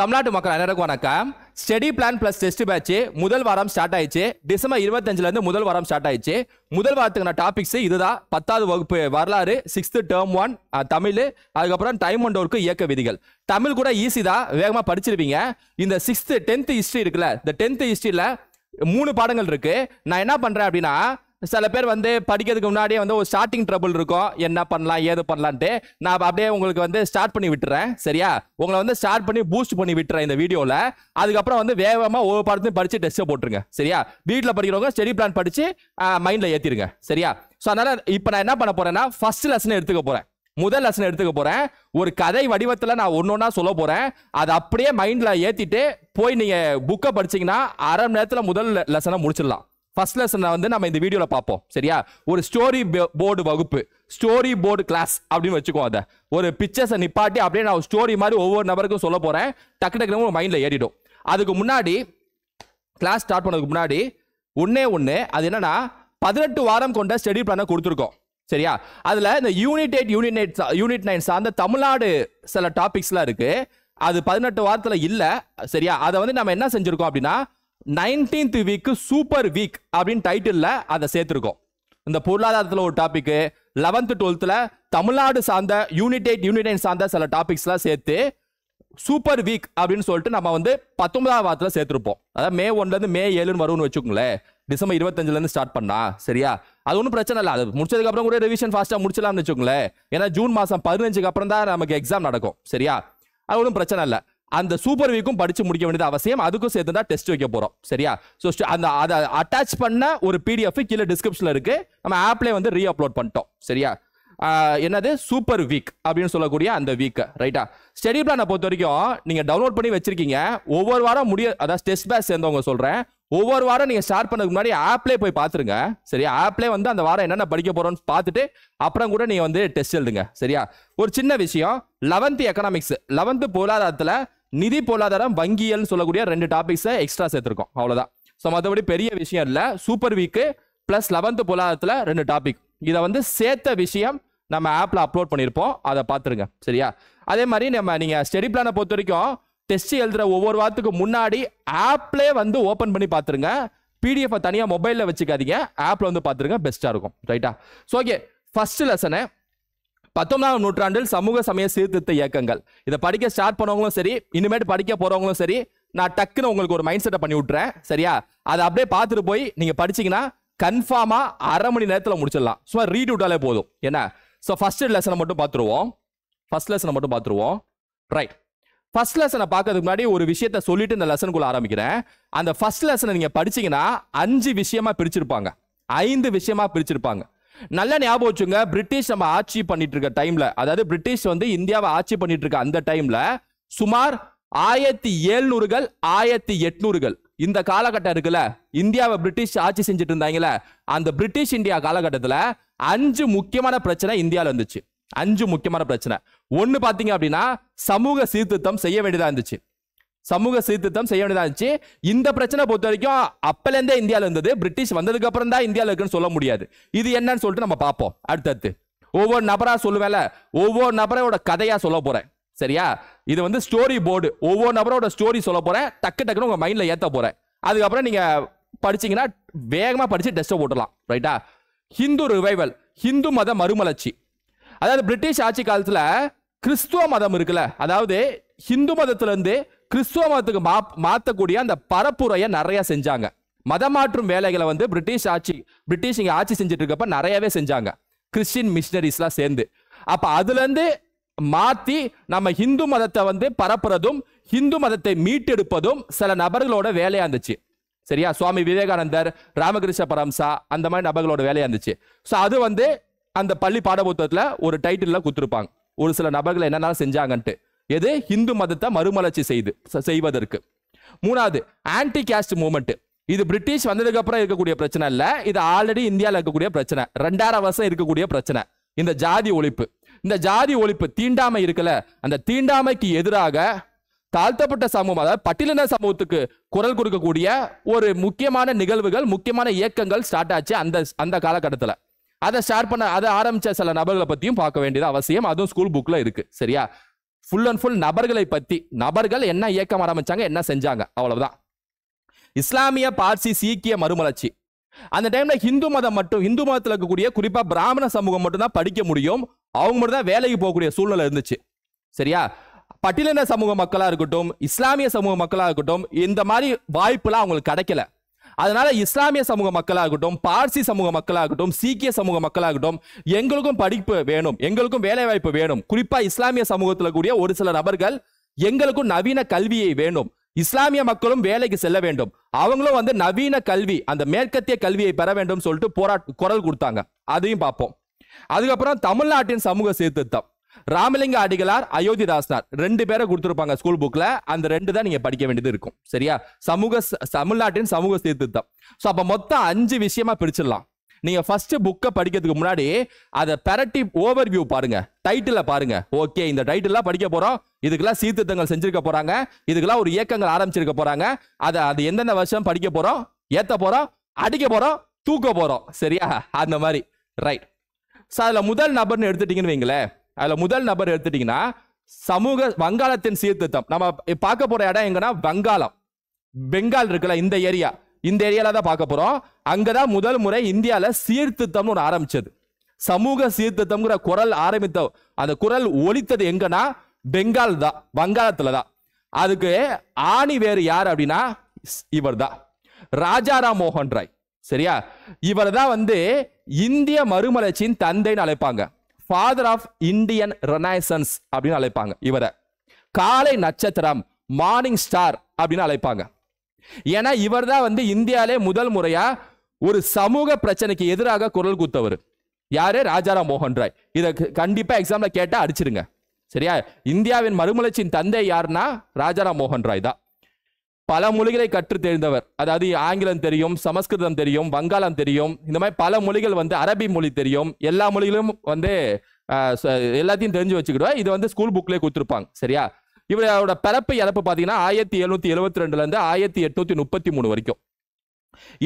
தமிழ்நாட்டு மக்கள் அனைவருக்கும் வணக்கம் study plan plus test batch முதல் வாரம் ஸ்டார்ட் ஆயிடுச்சு டிசம்பர் இருபத்தஞ்சுலேருந்து முதல் வாரம் ஸ்டார்ட் ஆயிடுச்சு முதல் வாரத்துக்கான டாபிக்ஸ் இதுதான் பத்தாவது வகுப்பு வரலாறு சிக்ஸ்த்து டேர்ம் ஒன் தமிழ் அதுக்கப்புறம் டைம் அண்ட் ஒர்க்கு இயக்க விதிகள் தமிழ் கூட ஈஸி தான் வேகமாக படிச்சிருப்பீங்க இந்த சிக்ஸ்த்து டென்த்து ஹிஸ்ட்ரி இருக்குல்ல இந்த டென்த்து ஹிஸ்ட்ரியில் மூணு பாடங்கள் இருக்குது நான் என்ன பண்ணுறேன் அப்படின்னா சில பேர் வந்து படிக்கிறதுக்கு முன்னாடியே வந்து ஒரு ஸ்டார்டிங் ட்ரபிள் இருக்கும் என்ன பண்ணலாம் ஏது பண்ணலான்ட்டு நான் அப்படியே உங்களுக்கு வந்து ஸ்டார்ட் பண்ணி விட்டுறேன் சரியா உங்களை வந்து ஸ்டார்ட் பண்ணி பூஸ்ட் பண்ணி விட்டுறேன் இந்த வீடியோவில் அதுக்கப்புறம் வந்து வேகமாக ஒவ்வொரு படத்தையும் படித்து டெஸ்ட்டை போட்டுருங்க சரியா வீட்டில் படிக்கிறவங்க ஸ்டடி பிளான் படித்து மைண்டில் ஏற்றிடுங்க சரியா ஸோ அதனால் இப்போ நான் என்ன பண்ண போகிறேன்னா ஃபஸ்ட் லெசன் எடுத்துக்க போகிறேன் முதல் லெசன் எடுத்துக்க போகிறேன் ஒரு கதை வடிவத்தில் நான் ஒன்று ஒன்றா சொல்ல போகிறேன் அதை அப்படியே மைண்டில் ஏற்றிட்டு போய் நீங்கள் புக்கை படிச்சிங்கன்னா அரை மணி நேரத்தில் முதல் லெசனை முடிச்சிடலாம் ஃபர்ஸ்ட் லெசனை வந்து நம்ம இந்த வீடியோவில் பார்ப்போம் சரியா ஒரு ஸ்டோரி போர்டு வகுப்பு ஸ்டோரி போர்டு கிளாஸ் அப்படின்னு வச்சுக்கோ அதை ஒரு பிக்சர்ஸை நிப்பாட்டி அப்படியே நான் ஸ்டோரி மாதிரி ஒவ்வொரு நபருக்கும் சொல்ல போகிறேன் டக்கு டக்குனு ஒரு மைண்டில் ஏறிடும் அதுக்கு முன்னாடி கிளாஸ் ஸ்டார்ட் பண்ணதுக்கு முன்னாடி ஒன்றே ஒன்று அது என்னன்னா பதினெட்டு வாரம் கொண்ட ஸ்டடி பிளானை கொடுத்துருக்கோம் சரியா அதில் இந்த unit eight unit nine unit nine சார்ந்த தமிழ்நாடு சில டாபிக்ஸ்லாம் இருக்குது அது பதினெட்டு வாரத்தில் இல்லை சரியா அதை வந்து நம்ம என்ன செஞ்சுருக்கோம் அப்படின்னா நைன்டீன்த் வீக் சூப்பர் வீக் அப்படின்னு டைட்டிலில் அதை சேர்த்துருக்கோம் இந்த பொருளாதாரத்தில் ஒரு டாபிக்கு லெவன்த்து டுவெல்த்தில் தமிழ்நாடு சார்ந்த யூனிடேட் யூனிடைன் சார்ந்த சில டாபிக்ஸ்லாம் சேர்த்து சூப்பர் வீக் அப்படின்னு சொல்லிட்டு நம்ம வந்து பத்தொன்பதாம் வாரத்தில் சேர்த்துருப்போம் அதாவது மே ஒன்லேருந்து மே ஏழுன்னு வரும்னு வச்சுக்கோங்களேன் டிசம்பர் இருபத்தஞ்சுலேருந்து ஸ்டார்ட் பண்ணா சரியா அது ஒன்றும் பிரச்சனை இல்லை அது முடிச்சதுக்கப்புறம் கூட ரிவிஷன் ஃபாஸ்ட்டாக முடிச்சலாம்னு வச்சுக்கோங்களேன் ஏன்னா ஜூன் மாதம் பதினஞ்சுக்கு அப்புறம் தான் நமக்கு எக்ஸாம் நடக்கும் சரியா அது ஒன்றும் பிரச்சனை இல்லை அந்த சூப்பர் வீக்கும் படிச்சு முடிக்க வேண்டியது அவசியம் அதுக்கும் சேர்த்து தான் டெஸ்ட் வைக்க போறோம் சரியா ஸோ அந்த அதை அட்டாச் பண்ண ஒரு பிடிஎஃப் கீழே டிஸ்கிரிப்ஷன்ல இருக்கு நம்ம ஆப்லேயே வந்து ரீ அப்லோட் பண்ணிட்டோம் சரியா என்னது சூப்பர் வீக் அப்படின்னு சொல்லக்கூடிய அந்த வீக் ரைட்டா ஸ்டடி பிளானை பொறுத்த வரைக்கும் நீங்கள் டவுன்லோட் பண்ணி வச்சிருக்கீங்க ஒவ்வொரு வாரம் முடிய அதாவது டெஸ்ட் பேஸ் சேர்ந்தவங்க சொல்கிறேன் ஒவ்வொரு வாரம் நீங்கள் ஸ்டார்ட் பண்ணதுக்கு முன்னாடி ஆப்லேயே போய் பார்த்துருங்க சரியா ஆப்லே வந்து அந்த வாரம் என்னென்ன படிக்க போகிறோம்னு பார்த்துட்டு அப்புறம் கூட நீங்கள் வந்து டெஸ்ட் எழுதுங்க சரியா ஒரு சின்ன விஷயம் லெவன்த்து எக்கனாமிக்ஸ் லெவன்த்து பொருளாதாரத்தில் நிதி பொருளாதாரம் வங்கியல் சொல்லக்கூடிய ரெண்டு டாபிக்ஸை எக்ஸ்ட்ரா சேர்த்துருக்கோம் அவ்வளோதான் ஸோ மற்றபடி பெரிய விஷயம் இல்லை சூப்பர் வீக்கு ப்ளஸ் லெவன்த்து பொருளாதாரத்தில் ரெண்டு டாபிக் இதை வந்து சேர்த்த விஷயம் நம்ம ஆப்பில் அப்லோட் பண்ணியிருப்போம் அதை பார்த்துருங்க சரியா அதே மாதிரி நம்ம நீங்கள் ஸ்டடி பிளானை பொறுத்த வரைக்கும் டெஸ்ட் எழுதுகிற ஒவ்வொரு வாரத்துக்கு முன்னாடி ஆப்லே வந்து ஓப்பன் பண்ணி பார்த்துருங்க பிடிஎஃப் தனியாக மொபைலில் வச்சுக்காதீங்க ஆப்பில் வந்து பார்த்துருங்க பெஸ்ட்டாக இருக்கும் ரைட்டா ஸோ ஓகே ஃபஸ்ட்டு லெசனு பத்தொன்பதாம் நூற்றாண்டில் சமூக சமய சீர்திருத்த இயக்கங்கள் இதை படிக்க ஸ்டார்ட் பண்ணவங்களும் சரி இனிமேட்டு படிக்க போறவங்களும் சரி நான் டக்குன்னு உங்களுக்கு ஒரு மைண்ட் செட்டை பண்ணி விட்டுறேன் சரியா அதை அப்படியே பார்த்துட்டு போய் நீங்க படிச்சீங்கன்னா கன்ஃபார்மா அரை மணி நேரத்தில் முடிச்சிடலாம் சும்மா ரீட் விட்டாலே போதும் என்ன ஸோ ஃபர்ஸ்ட் லெசனை மட்டும் பார்த்துருவோம் ஃபர்ஸ்ட் லெசனை மட்டும் பார்த்துருவோம் ரைட் ஃபர்ஸ்ட் லெசனை பார்க்கறதுக்கு முன்னாடி ஒரு விஷயத்த சொல்லிட்டு இந்த லெசனுக்குள்ள ஆரம்பிக்கிறேன் அந்த ஃபர்ஸ்ட் லெசனை நீங்க படிச்சீங்கன்னா அஞ்சு விஷயமா பிரிச்சிருப்பாங்க ஐந்து விஷயமா பிரிச்சிருப்பாங்க நல்ல ஞாபகம் வச்சுங்க பிரிட்டிஷ் நம்ம ஆட்சி பண்ணிட்டு இருக்க டைம்ல அதாவது பிரிட்டிஷ் வந்து இந்தியாவை ஆட்சி பண்ணிட்டு இருக்க அந்த டைம்ல சுமார் ஆயிரத்தி ஏழ்நூறுகள் ஆயிரத்தி எட்நூறுகள் இந்த காலகட்டம் இருக்குல்ல இந்தியாவை பிரிட்டிஷ் ஆட்சி செஞ்சுட்டு இருந்தாங்கல்ல அந்த பிரிட்டிஷ் இந்தியா காலகட்டத்தில் அஞ்சு முக்கியமான பிரச்சனை இந்தியாவில் இருந்துச்சு அஞ்சு முக்கியமான பிரச்சனை ஒன்று பார்த்தீங்க அப்படின்னா சமூக சீர்திருத்தம் செய்ய வேண்டியதாக இருந்துச்சு சமூக சீர்திருத்தம் செய்ய வேண்டியதாக இருந்துச்சு இந்த பிரச்சனை பொறுத்த வரைக்கும் அப்பலேருந்தே இந்தியாவில் இருந்தது பிரிட்டிஷ் வந்ததுக்கு அப்புறம் தான் இந்தியாவில் இருக்குன்னு சொல்ல முடியாது இது என்னன்னு சொல்லிட்டு நம்ம பார்ப்போம் அடுத்தடுத்து ஒவ்வொரு நபரா சொல்லுவேன்ல ஒவ்வொரு நபரோட கதையா சொல்ல போறேன் சரியா இது வந்து ஸ்டோரி போர்டு ஒவ்வொரு நபரோட ஸ்டோரி சொல்ல போறேன் டக்கு டக்குன்னு உங்க மைண்ட்ல ஏத்த போறேன் அதுக்கப்புறம் நீங்க படிச்சீங்கன்னா வேகமா படிச்சு டெஸ்ட்டை போட்டலாம் ரைட்டா ஹிந்து ரிவைவல் ஹிந்து மத மறுமலர்ச்சி அதாவது பிரிட்டிஷ் ஆட்சி காலத்துல கிறிஸ்துவ மதம் இருக்குல்ல அதாவது ஹிந்து மதத்துலேருந்து கிறிஸ்துவ மதத்துக்கு மா மாற்றக்கூடிய அந்த பரப்புரையை நிறைய செஞ்சாங்க மதம் மாற்றும் வேலைகளை வந்து பிரிட்டிஷ் ஆட்சி பிரிட்டிஷ் இங்கே ஆட்சி செஞ்சுட்டு இருக்கப்ப நிறையவே செஞ்சாங்க கிறிஸ்டின் மிஷினரிஸ்லாம் சேர்ந்து அப்போ அதுலேருந்து மாற்றி நம்ம ஹிந்து மதத்தை வந்து பரப்புறதும் ஹிந்து மதத்தை மீட்டெடுப்பதும் சில நபர்களோட வேலையாக இருந்துச்சு சரியா சுவாமி விவேகானந்தர் ராமகிருஷ்ண பரம்சா அந்த மாதிரி நபர்களோட வேலையாக இருந்துச்சு ஸோ அது வந்து அந்த பள்ளி பாடபுத்தத்தில் ஒரு டைட்டிலில் கொடுத்துருப்பாங்க ஒரு சில நபர்களை என்னென்னாலும் செஞ்சாங்கன்ட்டு எது இந்து மதத்தை மறுமலர்ச்சி செய்து செய்வதற்கு மூணாவது ஆன்டி கேஸ்ட் மூமெண்ட் இது பிரிட்டிஷ் வந்ததுக்கு அப்புறம் இருக்கக்கூடிய பிரச்சனை இல்ல இது ஆல்ரெடி இந்தியாவில் இருக்கக்கூடிய பிரச்சனை ரெண்டாயிரம் வருஷம் இருக்கக்கூடிய பிரச்சனை இந்த ஜாதி ஒழிப்பு இந்த ஜாதி ஒழிப்பு தீண்டாமை இருக்குல்ல அந்த தீண்டாமைக்கு எதிராக தாழ்த்தப்பட்ட சமூகம் அதாவது பட்டியலின சமூகத்துக்கு குரல் கொடுக்கக்கூடிய ஒரு முக்கியமான நிகழ்வுகள் முக்கியமான இயக்கங்கள் ஸ்டார்ட் ஆச்சு அந்த அந்த காலகட்டத்தில் அதை ஸ்டார்ட் பண்ண அதை ஆரம்பித்த சில நபர்களை பற்றியும் பார்க்க வேண்டியது அவசியம் அதுவும் ஸ்கூல் புக்கில் இருக்குது சரியா ஃபுல் அண்ட் ஃபுல் நபர்களை பற்றி நபர்கள் என்ன இயக்கம் ஆரம்பிச்சாங்க என்ன செஞ்சாங்க அவ்வளவுதான் இஸ்லாமிய பார்சி சீக்கிய மறுமலர்ச்சி அந்த டைம்ல ஹிந்து மதம் மட்டும் ஹிந்து மதத்தில் இருக்கக்கூடிய குறிப்பாக பிராமண சமூகம் மட்டும் தான் படிக்க முடியும் அவங்க மட்டும் தான் வேலைக்கு போகக்கூடிய சூழ்நிலை இருந்துச்சு சரியா பட்டியலின சமூக மக்களாக இருக்கட்டும் இஸ்லாமிய சமூக மக்களாக இருக்கட்டும் இந்த மாதிரி வாய்ப்புலாம் அவங்களுக்கு கிடைக்கல அதனால இஸ்லாமிய சமூக மக்களாகட்டும் பார்சி சமூக மக்களாகட்டும் சீக்கிய சமூக மக்களாகட்டும் எங்களுக்கும் படிப்பு வேணும் எங்களுக்கும் வேலைவாய்ப்பு வேணும் குறிப்பா இஸ்லாமிய சமூகத்தில் கூடிய ஒரு சில நபர்கள் எங்களுக்கும் நவீன கல்வியை வேணும் இஸ்லாமிய மக்களும் வேலைக்கு செல்ல வேண்டும் அவங்களும் வந்து நவீன கல்வி அந்த மேற்கத்திய கல்வியை பெற வேண்டும் சொல்லிட்டு போராட்ட குரல் கொடுத்தாங்க அதையும் பார்ப்போம் அதுக்கப்புறம் தமிழ்நாட்டின் சமூக சீர்திருத்தம் ராமலிங்க அடிகளார் அயோத்திதாசனார் ரெண்டு பேரை கொடுத்துருப்பாங்க ஸ்கூல் புக்கில் அந்த ரெண்டு தான் நீங்க படிக்க வேண்டியது இருக்கும் சரியா சமூக தமிழ்நாட்டின் சமூக சீர்திருத்தம் ஸோ அப்போ மொத்தம் அஞ்சு விஷயமா பிரிச்சிடலாம் நீங்க ஃபஸ்ட்டு புக்கை படிக்கிறதுக்கு முன்னாடி அதை பெரட்டி ஓவர் வியூ பாருங்க டைட்டில பாருங்க ஓகே இந்த டைட்டிலாம் படிக்க போறோம் இதுக்கெல்லாம் சீர்திருத்தங்கள் செஞ்சுருக்க போறாங்க இதுக்கெல்லாம் ஒரு இயக்கங்கள் ஆரம்பிச்சிருக்க போறாங்க அதை அது எந்தெந்த வருஷம் படிக்க போறோம் ஏற்ற போறோம் அடிக்க போறோம் தூக்க போறோம் சரியா அந்த மாதிரி ரைட் ஸோ அதில் முதல் நபர்னு எடுத்துட்டீங்கன்னு வைங்களேன் அதில் முதல் நபர் எடுத்துட்டீங்கன்னா சமூக வங்காளத்தின் சீர்திருத்தம் நம்ம பார்க்க போற இடம் எங்கன்னா வங்காளம் பெங்கால் இருக்குல்ல இந்த ஏரியா இந்த ஏரியால தான் பார்க்க போறோம் அங்கதான் முதல் முறை இந்தியால சீர்திருத்தம்னு ஒன்று ஆரம்பிச்சது சமூக சீர்திருத்தம்ங்கிற குரல் ஆரம்பித்த அந்த குரல் ஒழித்தது எங்கன்னா பெங்கால் தான் வங்காளத்தில் தான் அதுக்கு ஆணி வேறு யார் அப்படின்னா இவர் தான் ராஜாராம் மோகன் ராய் சரியா இவர் தான் வந்து இந்திய மறுமலர்ச்சியின் தந்தைன்னு அழைப்பாங்க ஃபாதர் ஆஃப் இந்தியன் ரெனைசன்ஸ் அப்படின்னு அழைப்பாங்க இவரை காலை நட்சத்திரம் மார்னிங் ஸ்டார் அப்படின்னு அழைப்பாங்க ஏன்னா இவர் தான் வந்து இந்தியாவிலே முதல் முறையா ஒரு சமூக பிரச்சனைக்கு எதிராக குரல் கூத்தவர் யாரு ராஜாராம் மோகன் ராய் இதை கண்டிப்பா எக்ஸாம்ல கேட்டா அடிச்சிருங்க சரியா இந்தியாவின் மறுமலர்ச்சியின் தந்தை யாருன்னா ராஜாராம் மோகன் ராய் தான் பல மொழிகளை கற்று தெரிந்தவர் அதாவது ஆங்கிலம் தெரியும் சமஸ்கிருதம் தெரியும் வங்காளம் தெரியும் இந்த மாதிரி பல மொழிகள் வந்து அரபி மொழி தெரியும் எல்லா மொழிகளும் வந்து எல்லாத்தையும் தெரிஞ்சு வச்சுக்கிடுவா இது வந்து ஸ்கூல் புக்லேயே கொடுத்துருப்பாங்க சரியா இவரோட பிறப்பு இறப்பு பார்த்தீங்கன்னா ஆயிரத்தி எழுநூத்தி எழுபத்தி ரெண்டுலேருந்து ஆயிரத்தி எட்நூத்தி முப்பத்தி மூணு வரைக்கும்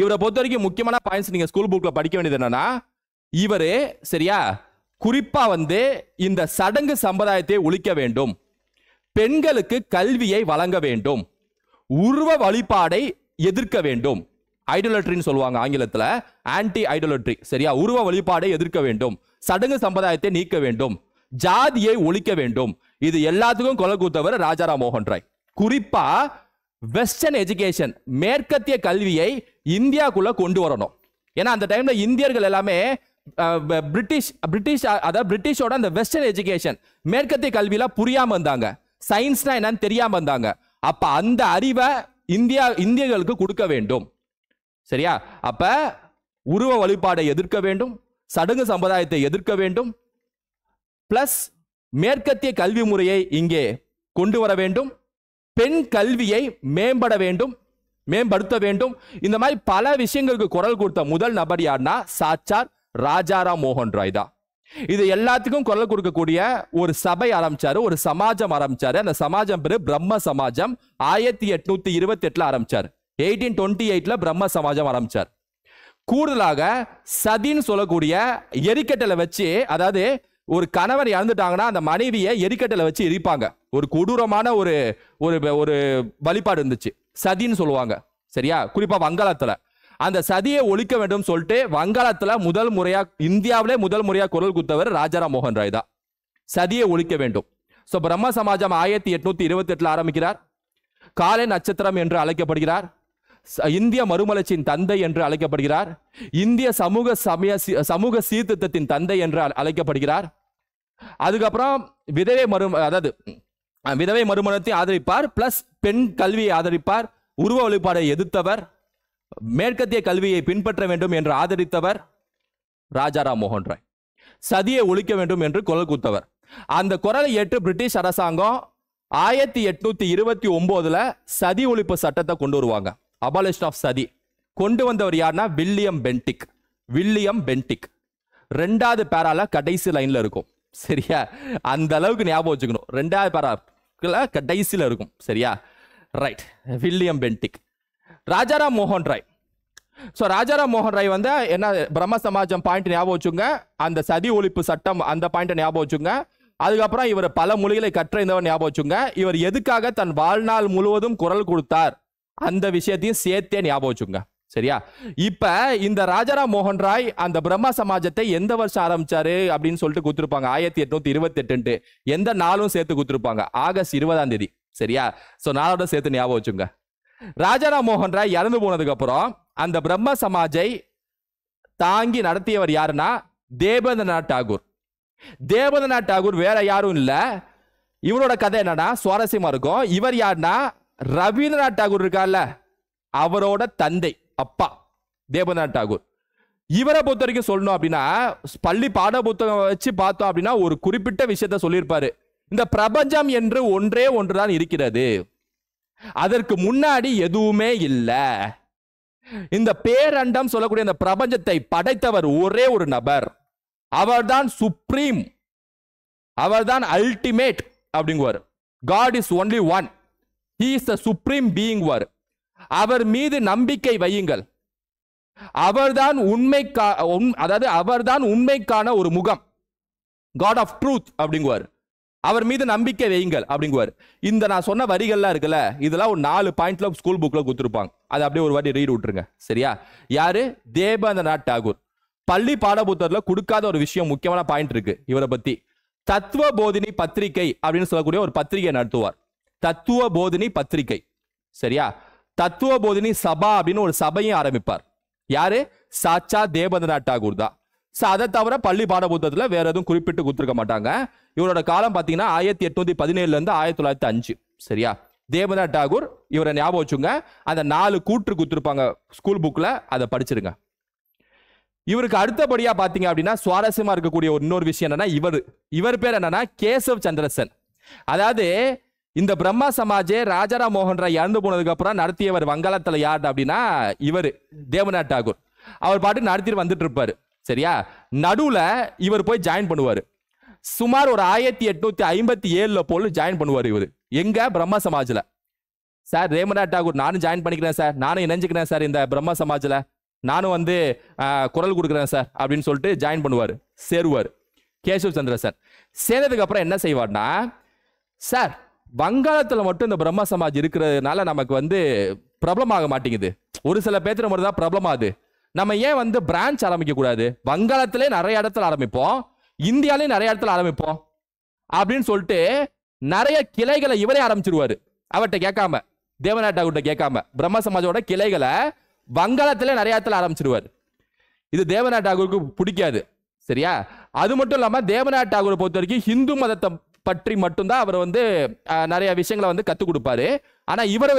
இவரை பொறுத்த வரைக்கும் முக்கியமான பாயிண்ட்ஸ் நீங்கள் ஸ்கூல் புக்கில் படிக்க வேண்டியது என்னன்னா இவர் சரியா குறிப்பாக வந்து இந்த சடங்கு சம்பிரதாயத்தை ஒழிக்க வேண்டும் பெண்களுக்கு கல்வியை வழங்க வேண்டும் உருவ வழிபாடை எதிர்க்க வேண்டும் ஐடோலட்ரின்னு சொல்லுவாங்க ஆங்கிலத்தில் ஆன்டி ஐடோலட்ரி சரியா உருவ வழிபாடை எதிர்க்க வேண்டும் சடங்கு சம்பிரதாயத்தை நீக்க வேண்டும் ஜாதியை ஒழிக்க வேண்டும் இது எல்லாத்துக்கும் கொலை கூத்தவர் ராஜாராம் மோகன் ராய் குறிப்பா வெஸ்டர்ன் எஜுகேஷன் மேற்கத்திய கல்வியை இந்தியாக்குள்ள கொண்டு வரணும் ஏன்னா அந்த டைம்ல இந்தியர்கள் எல்லாமே பிரிட்டிஷ் பிரிட்டிஷ் அதாவது பிரிட்டிஷோட அந்த வெஸ்டர்ன் எஜுகேஷன் மேற்கத்திய கல்வியில புரியாம இருந்தாங்க சயின்ஸ்னா என்னன்னு தெரியாம இருந்தாங்க அப்ப அந்த அறிவை இந்தியா இந்தியர்களுக்கு கொடுக்க வேண்டும் சரியா அப்ப உருவ வழிபாடை எதிர்க்க வேண்டும் சடங்கு சம்பிரதாயத்தை எதிர்க்க வேண்டும் பிளஸ் மேற்கத்திய கல்வி முறையை இங்கே கொண்டு வர வேண்டும் பெண் கல்வியை மேம்பட வேண்டும் மேம்படுத்த வேண்டும் இந்த மாதிரி பல விஷயங்களுக்கு குரல் கொடுத்த முதல் நபர் யாருன்னா சாச்சார் ராஜாராம் மோகன் ராய் தான் இது எல்லாத்துக்கும் குரல் கொடுக்கக்கூடிய ஒரு சபை ஆரம்பிச்சாரு ஒரு சமாஜம் ஆரம்பிச்சாரு அந்த சமாஜம் பேரு பிரம்ம சமாஜம் ஆயிரத்தி எட்நூத்தி இருபத்தி எட்டுல ஆரம்பிச்சார் எயிட்டீன் டுவெண்ட்டி எயிட்ல பிரம்ம சமாஜம் ஆரம்பிச்சார் கூடுதலாக சதின்னு சொல்லக்கூடிய எரிக்கட்டலை வச்சு அதாவது ஒரு கணவர் இறந்துட்டாங்கன்னா அந்த மனைவியை எரிக்கட்டலை வச்சு எரிப்பாங்க ஒரு கொடூரமான ஒரு ஒரு வழிபாடு இருந்துச்சு சதின்னு சொல்லுவாங்க சரியா குறிப்பா வங்காளத்துல அந்த சதியை ஒழிக்க வேண்டும் சொல்லிட்டு வங்காளத்துல முதல் முறையா இந்தியாவிலே முதல் முறையா குரல் குத்தவர் ராஜாராம் மோகன் ராய் தான் சதியை ஒழிக்க வேண்டும் ஸோ பிரம்ம சமாஜம் ஆயிரத்தி எட்நூத்தி இருபத்தி எட்டுல ஆரம்பிக்கிறார் காலை நட்சத்திரம் என்று அழைக்கப்படுகிறார் இந்திய மறுமலர்ச்சியின் தந்தை என்று அழைக்கப்படுகிறார் இந்திய சமூக சமய சமூக சீர்திருத்தத்தின் தந்தை என்று அழைக்கப்படுகிறார் அதுக்கப்புறம் விதவை மறு அதாவது விதவை மறுமணத்தை ஆதரிப்பார் பிளஸ் பெண் கல்வியை ஆதரிப்பார் உருவ வழிபாடை எதிர்த்தவர் மேற்கத்திய கல்வியை பின்பற்ற வேண்டும் என்று ஆதரித்தவர் ராஜாராம் மோகன் ராய் சதியை ஒழிக்க வேண்டும் என்று குரல் கூத்தவர் அந்த குரலை ஏற்று பிரிட்டிஷ் அரசாங்கம் ஆயிரத்தி எட்நூத்தி இருபத்தி ஒன்பதுல சதி ஒழிப்பு சட்டத்தை கொண்டு வருவாங்க அபாலிஷன் ஆஃப் சதி கொண்டு வந்தவர் யாருன்னா வில்லியம் பென்டிக் வில்லியம் பென்டிக் ரெண்டாவது பேரால கடைசி லைன்ல இருக்கும் சரியா அந்த அளவுக்கு ஞாபகம் வச்சுக்கணும் ரெண்டாவது பேரா கடைசியில் இருக்கும் சரியா ரைட் வில்லியம் பென்டிக் ராஜாராம் மோகன் ராய் ஸோ ராஜாராம் மோகன் ராய் வந்து என்ன பிரம்ம சமாஜம் பாயிண்ட் ஞாபகம் வச்சுங்க அந்த சதி ஒழிப்பு சட்டம் அந்த பாயிண்ட்டை ஞாபகம் வச்சுங்க அதுக்கப்புறம் இவர் பல மொழிகளை கற்ற இந்த ஞாபகம் வச்சுங்க இவர் எதுக்காக தன் வாழ்நாள் முழுவதும் குரல் கொடுத்தார் அந்த விஷயத்தையும் சேர்த்தே ஞாபகம் வச்சுங்க சரியா இப்ப இந்த ராஜாராம் மோகன் ராய் அந்த பிரம்ம சமாஜத்தை எந்த வருஷம் ஆரம்பிச்சாரு அப்படின்னு சொல்லிட்டு கொடுத்துருப்பாங்க ஆயிரத்தி எட்நூத்தி இருபத்தி எட்டு எந்த நாளும் சேர்த்து கொடுத்துருப்பாங்க ஆகஸ்ட் இருபதாம் தேதி சரியா ஸோ நாளோட சேர்த்து ஞாபகம் வச்சுங்க ராஜாராம் மோகன் ராய் இறந்து போனதுக்கு அப்புறம் அந்த பிரம்ம சமாஜை தாங்கி நடத்தியவர் யாருன்னா தேபேந்திரநாத் டாகூர் தேபேந்திரநாத் டாகூர் வேற யாரும் இல்லை இவரோட கதை என்னன்னா சுவாரஸ்யமா இருக்கும் இவர் யாருன்னா ரவீந்திரநாத் டாகூர் இருக்கார்ல அவரோட தந்தை அப்பா தேபேந்திரநாத் டாகூர் இவரை பொறுத்த வரைக்கும் சொல்லணும் அப்படின்னா பள்ளி பாட புத்தகம் வச்சு பார்த்தோம் அப்படின்னா ஒரு குறிப்பிட்ட விஷயத்த சொல்லியிருப்பாரு இந்த பிரபஞ்சம் என்று ஒன்றே ஒன்றுதான் இருக்கிறது அதற்கு முன்னாடி எதுவுமே இல்லை இந்த பேரண்டம் சொல்லக்கூடிய இந்த பிரபஞ்சத்தை படைத்தவர் ஒரே ஒரு நபர் அவர்தான் சுப்ரீம் அவர்தான் அல்டிமேட் அப்படிங்குவார் God is only one he is the supreme வார் அவர் மீது நம்பிக்கை வையுங்கள் அவர்தான் உண்மைக்கா அதாவது அவர்தான் உண்மைக்கான ஒரு முகம் காட் ஆஃப் ட்ரூத் அப்படிங்குவார் அவர் மீது நம்பிக்கை வையுங்கள் அப்படிங்குவார் இந்த நான் சொன்ன வரிகள்லாம் இருக்குல்ல இதெல்லாம் ஒரு நாலு பாயிண்ட்ல ஸ்கூல் புக்ல கொடுத்துருப்பாங்க அதை அப்படியே ஒரு வாட்டி ரீட் விட்டுருங்க சரியா யாரு தேபேந்திரநாத் டாகூர் பள்ளி பாடபுத்தகத்தில் கொடுக்காத ஒரு விஷயம் முக்கியமான பாயிண்ட் இருக்கு இவரை பத்தி தத்துவ போதினி பத்திரிகை அப்படின்னு சொல்லக்கூடிய ஒரு பத்திரிகை நடத்துவார் தத்துவ போதினி பத்திரிகை சரியா தத்துவ போதினி சபா அப்படின்னு ஒரு சபையும் ஆரம்பிப்பார் யாரு சாச்சா தேபேந்திரநாத் டாகூர் தான் ஸோ அதை தவிர பள்ளி பாட புத்தகத்தில் வேறு எதுவும் குறிப்பிட்டு கொடுத்துருக்க மாட்டாங்க இவரோட காலம் பார்த்தீங்கன்னா ஆயிரத்தி எட்நூத்தி பதினேழுலேருந்து ஆயிரத்தி தொள்ளாயிரத்தி அஞ்சு சரியா தேவநாத் டாகூர் இவரை ஞாபகம் வச்சுங்க அந்த நாலு கூற்று கொடுத்துருப்பாங்க ஸ்கூல் புக்கில் அதை படிச்சிருங்க இவருக்கு அடுத்தபடியாக பார்த்தீங்க அப்படின்னா சுவாரஸ்யமாக இருக்கக்கூடிய ஒரு இன்னொரு விஷயம் என்னன்னா இவர் இவர் பேர் என்னன்னா கேசவ் சந்திரசன் அதாவது இந்த பிரம்மா சமாஜே ராஜாராம் மோகன் ராய் இறந்து போனதுக்கு அப்புறம் நடத்தியவர் வங்காளத்தில் யார் அப்படின்னா இவர் தேவநாத் டாகூர் அவர் பாட்டு நடத்திட்டு வந்துட்டு இருப்பாரு சரியா நடுவில் இவர் போய் ஜாயின் பண்ணுவார் சுமார் ஒரு ஆயிரத்தி எட்நூத்தி ஐம்பத்தி ஏழுல போல ஜாயின் பண்ணுவார் இவர் எங்க பிரம்ம சமாஜில் சார் ரேமனா டாகூர் நானும் ஜாயின் பண்ணிக்கிறேன் சார் நானும் இணைஞ்சுக்கிறேன் சார் இந்த பிரம்ம சமாஜில் நானும் வந்து குரல் கொடுக்குறேன் சார் அப்படின்னு சொல்லிட்டு ஜாயின் பண்ணுவார் சேருவார் கேசவ் சந்திர சார் சேர்ந்ததுக்கு அப்புறம் என்ன செய்வார்னா சார் வங்காளத்தில் மட்டும் இந்த பிரம்ம சமாஜ் இருக்கிறதுனால நமக்கு வந்து பிரபலமாக மாட்டேங்குது ஒரு சில பேர்த்து மட்டும் தான் பிரபலமாகுது நம்ம ஏன் வந்து பிரான்ச் ஆரம்பிக்க கூடாது வங்காளத்திலே நிறைய இடத்துல ஆரம்பிப்போம் இந்தியாலையும் நிறைய இடத்துல ஆரம்பிப்போம் அப்படின்னு சொல்லிட்டு நிறைய கிளைகளை இவரே ஆரம்பிச்சிருவாரு அவர்கிட்ட கேட்காம தேவநாட்டா கிட்ட கேட்காம பிரம்ம சமாஜோட கிளைகளை வங்காளத்திலே நிறைய இடத்துல ஆரம்பிச்சிருவார் இது தேவநாட் பிடிக்காது சரியா அது மட்டும் இல்லாமல் தேவநாட் டாகூரை பொறுத்த வரைக்கும் ஹிந்து மதத்தை பற்றி மட்டும்தான் அவர் வந்து நிறைய விஷயங்களை வந்து கற்றுக் கொடுப்பாரு ஆனால் இவர்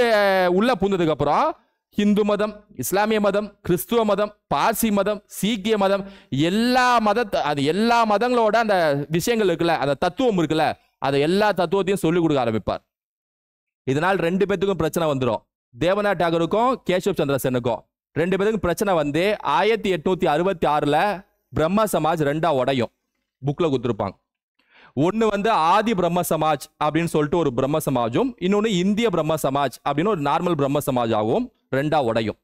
உள்ளே பூந்ததுக்கப்புறம் ஹிந்து மதம் இஸ்லாமிய மதம் கிறிஸ்துவ மதம் பார்சி மதம் சீக்கிய மதம் எல்லா மத அது எல்லா மதங்களோட அந்த விஷயங்கள் இருக்குல்ல அந்த தத்துவம் இருக்குல்ல அதை எல்லா தத்துவத்தையும் சொல்லிக் கொடுக்க ஆரம்பிப்பார் இதனால் ரெண்டு பேத்துக்கும் பிரச்சனை வந்துடும் தேவநாத் டாகருக்கும் கேஷவ் சந்திரசனுக்கும் ரெண்டு பேருக்கும் பிரச்சனை வந்து ஆயிரத்தி எட்நூத்தி அறுபத்தி ஆறுல பிரம்ம சமாஜ் ரெண்டா உடையும் புக்ல கொடுத்துருப்பாங்க ஒன்று வந்து ஆதி பிரம்ம சமாஜ் அப்படின்னு சொல்லிட்டு ஒரு பிரம்ம சமாஜும் இன்னொன்று இந்திய பிரம்ம சமாஜ் அப்படின்னு ஒரு நார்மல் பிரம்ம சமாஜ் ஆகும் ரெண்டா உடையும்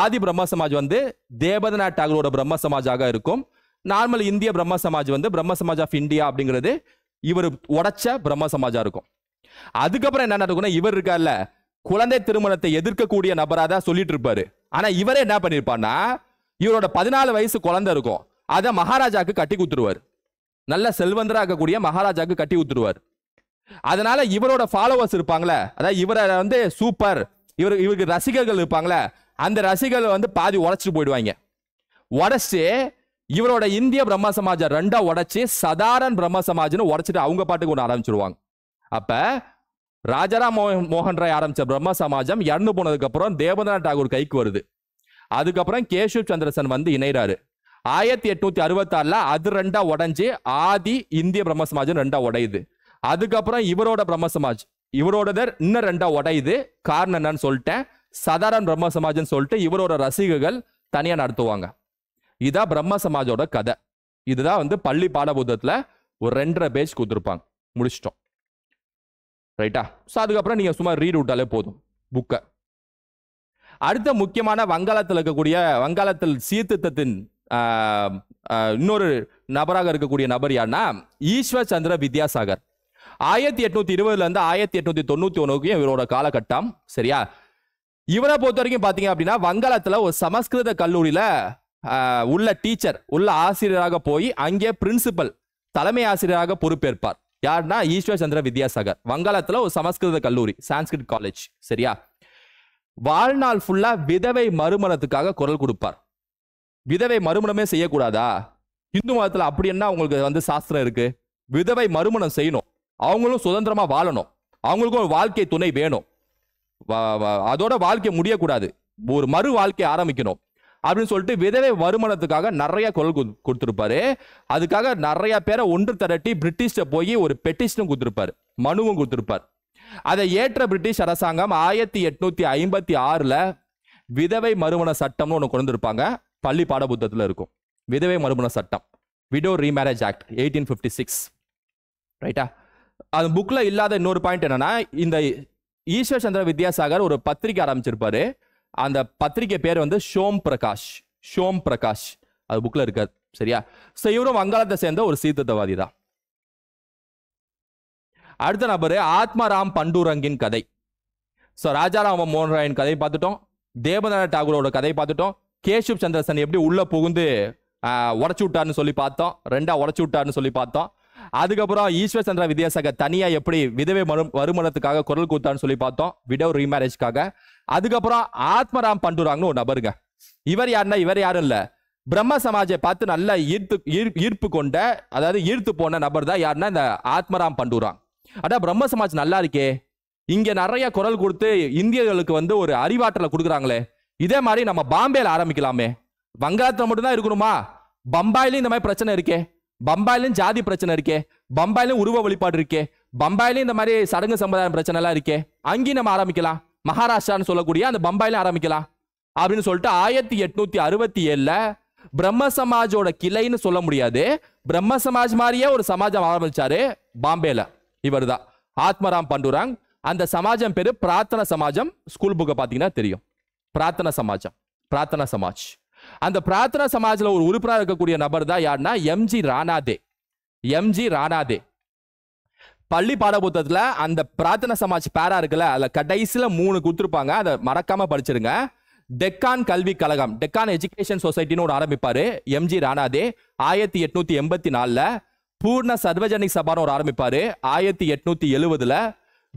ஆதி பிரம்ம சமாஜ் வந்து தேபதநாத் டாகூரோட பிரம்ம சமாஜாக இருக்கும் நார்மல் இந்திய பிரம்ம சமாஜ் வந்து பிரம்ம சமாஜ் ஆஃப் இந்தியா அப்படிங்கிறது இவர் உடைச்ச பிரம்ம சமாஜா இருக்கும் அதுக்கப்புறம் என்ன நடக்கும்னா இவர் இருக்கார்ல குழந்தை திருமணத்தை எதிர்க்கக்கூடிய நபராக தான் சொல்லிட்டு இருப்பாரு ஆனா இவரே என்ன பண்ணிருப்பார்னா இவரோட பதினாலு வயசு குழந்தை இருக்கும் அதை மகாராஜாக்கு கட்டி குத்துருவார் நல்ல செல்வந்தராக இருக்கக்கூடிய மகாராஜாக்கு கட்டி குத்துருவார் அதனால இவரோட ஃபாலோவர்ஸ் இருப்பாங்களே அதாவது இவரை வந்து சூப்பர் இவர் இவருக்கு ரசிகர்கள் இருப்பாங்களே அந்த ரசிகர்கள் வந்து பாதி உடச்சிட்டு போயிடுவாங்க உடச்சு இவரோட இந்திய பிரம்ம சமாஜம் ரெண்டா உடச்சு சாதாரண பிரம்ம சமாஜ்னு உடச்சிட்டு அவங்க பாட்டுக்கு ஒன்று ஆரம்பிச்சிருவாங்க அப்ப ராஜாராம் மோகன் மோகன் ராய் ஆரம்பிச்ச பிரம்ம சமாஜம் இறந்து போனதுக்கு அப்புறம் தேவேந்திரநாத் டாகூர் கைக்கு வருது அதுக்கப்புறம் கேசவ் சந்திரசன் வந்து இணைறாரு ஆயிரத்தி எட்நூத்தி அறுபத்தாறுல அது ரெண்டா உடஞ்சி ஆதி இந்திய பிரம்ம சமாஜம் ரெண்டா உடையுது அதுக்கப்புறம் இவரோட பிரம்ம சமாஜ் இவரோடத இன்னும் ரெண்டா உடையுது காரணம் என்னன்னு சொல்லிட்டேன் சாதாரண பிரம்ம சமாஜம் சொல்லிட்டு இவரோட ரசிகர்கள் தனியாக நடத்துவாங்க இதான் பிரம்ம சமாஜோட கதை இதுதான் வந்து பள்ளி பாடபுத்தத்தில் ஒரு ரெண்டரை பேஜ் கொடுத்துருப்பாங்க முடிச்சிட்டோம் ரைட்டா ஸோ அதுக்கப்புறம் நீங்கள் சும்மா ரீட் விட்டாலே போதும் புக்கை அடுத்த முக்கியமான வங்காளத்தில் இருக்கக்கூடிய வங்காளத்தில் சீர்திருத்தத்தின் இன்னொரு நபராக இருக்கக்கூடிய நபர் யாருன்னா ஈஸ்வர் சந்திர வித்யாசாகர் ஆயிரத்தி எட்நூத்தி இருபதுல இருந்து ஆயிரத்தி எட்நூத்தி தொண்ணூத்தி ஒண்ணுக்கும் இவரோட காலகட்டம் சரியா இவரை பொறுத்த வரைக்கும் பாத்தீங்க அப்படின்னா வங்காளத்துல ஒரு சமஸ்கிருத கல்லூரியில உள்ள டீச்சர் உள்ள ஆசிரியராக போய் அங்கே பிரின்சிபல் தலைமை ஆசிரியராக பொறுப்பேற்பார் யாருன்னா ஈஸ்வர் சந்திர வித்யாசாகர் வங்காளத்துல ஒரு சமஸ்கிருத கல்லூரி சான்ஸ்கிரிட் காலேஜ் சரியா வாழ்நாள் ஃபுல்லா விதவை மறுமணத்துக்காக குரல் கொடுப்பார் விதவை மறுமணமே செய்யக்கூடாதா இந்து மதத்துல அப்படி என்ன உங்களுக்கு வந்து சாஸ்திரம் இருக்கு விதவை மறுமணம் செய்யணும் அவங்களும் சுதந்திரமாக வாழணும் அவங்களுக்கும் ஒரு வாழ்க்கை துணை வேணும் அதோட வாழ்க்கை முடியக்கூடாது ஒரு மறு வாழ்க்கை ஆரம்பிக்கணும் அப்படின்னு சொல்லிட்டு விதவை வருமானத்துக்காக நிறைய குரல் கொடுத்துருப்பாரு அதுக்காக நிறைய பேரை ஒன்று திரட்டி பிரிட்டிஷ்ட போய் ஒரு பெட்டிஷனும் கொடுத்துருப்பாரு மனுவும் கொடுத்துருப்பார் அதை ஏற்ற பிரிட்டிஷ் அரசாங்கம் ஆயிரத்தி எட்நூத்தி ஐம்பத்தி ஆறுல விதவை மறுமண சட்டம்னு ஒன்று கொண்டு இருப்பாங்க பள்ளி பாடபுத்தத்தில் இருக்கும் விதவை மறுமண சட்டம் widow remarriage act eighteen fifty six ரைட்டா அது புக்கில் இல்லாத இன்னொரு பாயிண்ட் என்னன்னா இந்த ஈஸ்வர் சந்திர வித்யாசாகர் ஒரு பத்திரிக்கை ஆரம்பிச்சிருப்பாரு அந்த பத்திரிக்கை பேர் வந்து ஷோம் பிரகாஷ் ஷோம் பிரகாஷ் அது புக்கில் இருக்காது சரியா ஸோ இவரும் வங்காளத்தை சேர்ந்த ஒரு சீர்திருத்தவாதி தான் அடுத்த நபர் ஆத்மாராம் பண்டூரங்கின் கதை ஸோ ராஜாராம மோகன்ராயின் கதை பார்த்துட்டோம் தேவநாத டாகூரோட கதை பார்த்துட்டோம் கேஷப் சந்திரசன் எப்படி உள்ளே புகுந்து உடச்சி விட்டார்னு சொல்லி பார்த்தோம் ரெண்டா உடச்சி விட்டார்னு சொல்லி பார்த்தோம் அதுக்கப்புறம் ஈஸ்வர் சந்திரா வித்யாசாகர் தனியா எப்படி விதவை வருமானத்துக்காக குரல் கொடுத்தான்னு சொல்லி பார்த்தோம் விடோ ரீமேரேஜ்க்காக அதுக்கப்புறம் ஆத்மராம் பண்டுராங்னு ஒரு நபருங்க இவர் யாருன்னா இவர் யாரும் இல்ல பிரம்ம சமாஜை பார்த்து நல்லா ஈர்த்து ஈர்ப்பு கொண்ட அதாவது ஈர்த்து போன நபர் தான் யாருன்னா இந்த ஆத்மராம் பண்டுராங் அதான் பிரம்ம சமாஜ் நல்லா இருக்கே இங்க நிறைய குரல் கொடுத்து இந்தியர்களுக்கு வந்து ஒரு அறிவாற்றலை கொடுக்குறாங்களே இதே மாதிரி நம்ம பாம்பேல ஆரம்பிக்கலாமே வங்காளத்துல மட்டும்தான் இருக்கணுமா பம்பாயிலும் இந்த மாதிரி பிரச்சனை இருக்கே பம்பாயிலும் ஜாதி பிரச்சனை இருக்கே பம்பாயிலும் உருவ வழிபாடு இருக்கே பம்பாயிலும் இந்த மாதிரி சடங்கு சம்பிரதாயம் பிரச்சனை எல்லாம் இருக்கே அங்கேயும் நம்ம ஆரம்பிக்கலாம் மகாராஷ்டிரான்னு சொல்லக்கூடிய அந்த பம்பாயிலும் ஆரம்பிக்கலாம் அப்படின்னு சொல்லிட்டு ஆயிரத்தி எட்நூத்தி அறுபத்தி ஏழுல பிரம்ம சமாஜோட கிளைன்னு சொல்ல முடியாது பிரம்ம சமாஜ் மாதிரியே ஒரு சமாஜம் ஆரம்பிச்சாரு பாம்பேல இவர் தான் ஆத்மராம் பண்டுராங் அந்த சமாஜம் பேரு பிரார்த்தன சமாஜம் ஸ்கூல் புக்கை பார்த்தீங்கன்னா தெரியும் பிரார்த்தன சமாஜம் பிரார்த்தன சமாஜ் அந்த பிரார்த்தனா சமாஜில் ஒரு உறுப்பினராக இருக்கக்கூடிய நபர் தான் யாருன்னா எம்ஜி ராணாதே எம்ஜி ராணாதே பள்ளி பாட புத்தகத்தில் அந்த பிரார்த்தனா சமாஜ் பேரா இருக்குல்ல அதில் கடைசியில் மூணு கொடுத்துருப்பாங்க அதை மறக்காம படிச்சிருங்க டெக்கான் கல்வி கழகம் டெக்கான் எஜுகேஷன் சொசைட்டின்னு ஒரு ஆரம்பிப்பாரு எம்ஜி ராணாதே ஆயிரத்தி எட்நூத்தி எண்பத்தி நாலுல பூர்ண சர்வஜனிக் சபான்னு ஒரு ஆரம்பிப்பாரு ஆயிரத்தி எட்நூத்தி எழுவதுல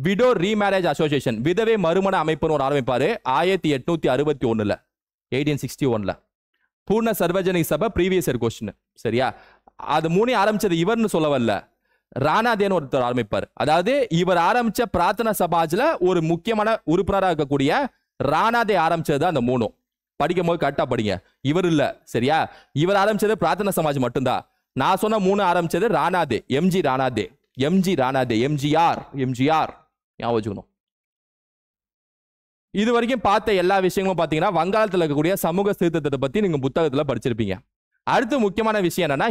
விடோ ரீமேரேஜ் அசோசியேஷன் விதவை மறுமண அமைப்புன்னு ஒரு ஆரம்பிப்பாரு ஆயிரத்தி எட்நூத்தி அறுபத்தி ஒன்னுல எயிட்டீன் சிக்ஸ்டி ஒன்ல பூர்ண சர்வஜனை சபை ப்ரீவியஸ் இயர் கொஸ்டின் சரியா அது மூணு ஆரம்பிச்சது இவர்னு சொல்ல வரல ராணாதேன்னு ஒருத்தர் ஆரம்பிப்பார் அதாவது இவர் ஆரம்பிச்ச பிரார்த்தனா சபாஜ்ல ஒரு முக்கியமான உறுப்பினராக இருக்கக்கூடிய ராணாதே ஆரம்பிச்சது தான் அந்த மூணும் படிக்கும் போது கரெக்டா படிங்க இவர் இல்ல சரியா இவர் ஆரம்பிச்சது பிரார்த்தனா சமாஜ் மட்டும்தான் நான் சொன்ன மூணு ஆரம்பிச்சது Ranade MG Ranade MG Ranade MGR MGR ஞாபகம் வச்சுக்கணும் இது வரைக்கும் பார்த்த எல்லா விஷயங்களும் பார்த்தீங்கன்னா வங்காளத்தில் இருக்கக்கூடிய சமூக சீர்திருத்தத்தை பற்றி நீங்கள் புத்தகத்தில் படிச்சிருப்பீங்க அடுத்து முக்கியமான விஷயம் என்னன்னா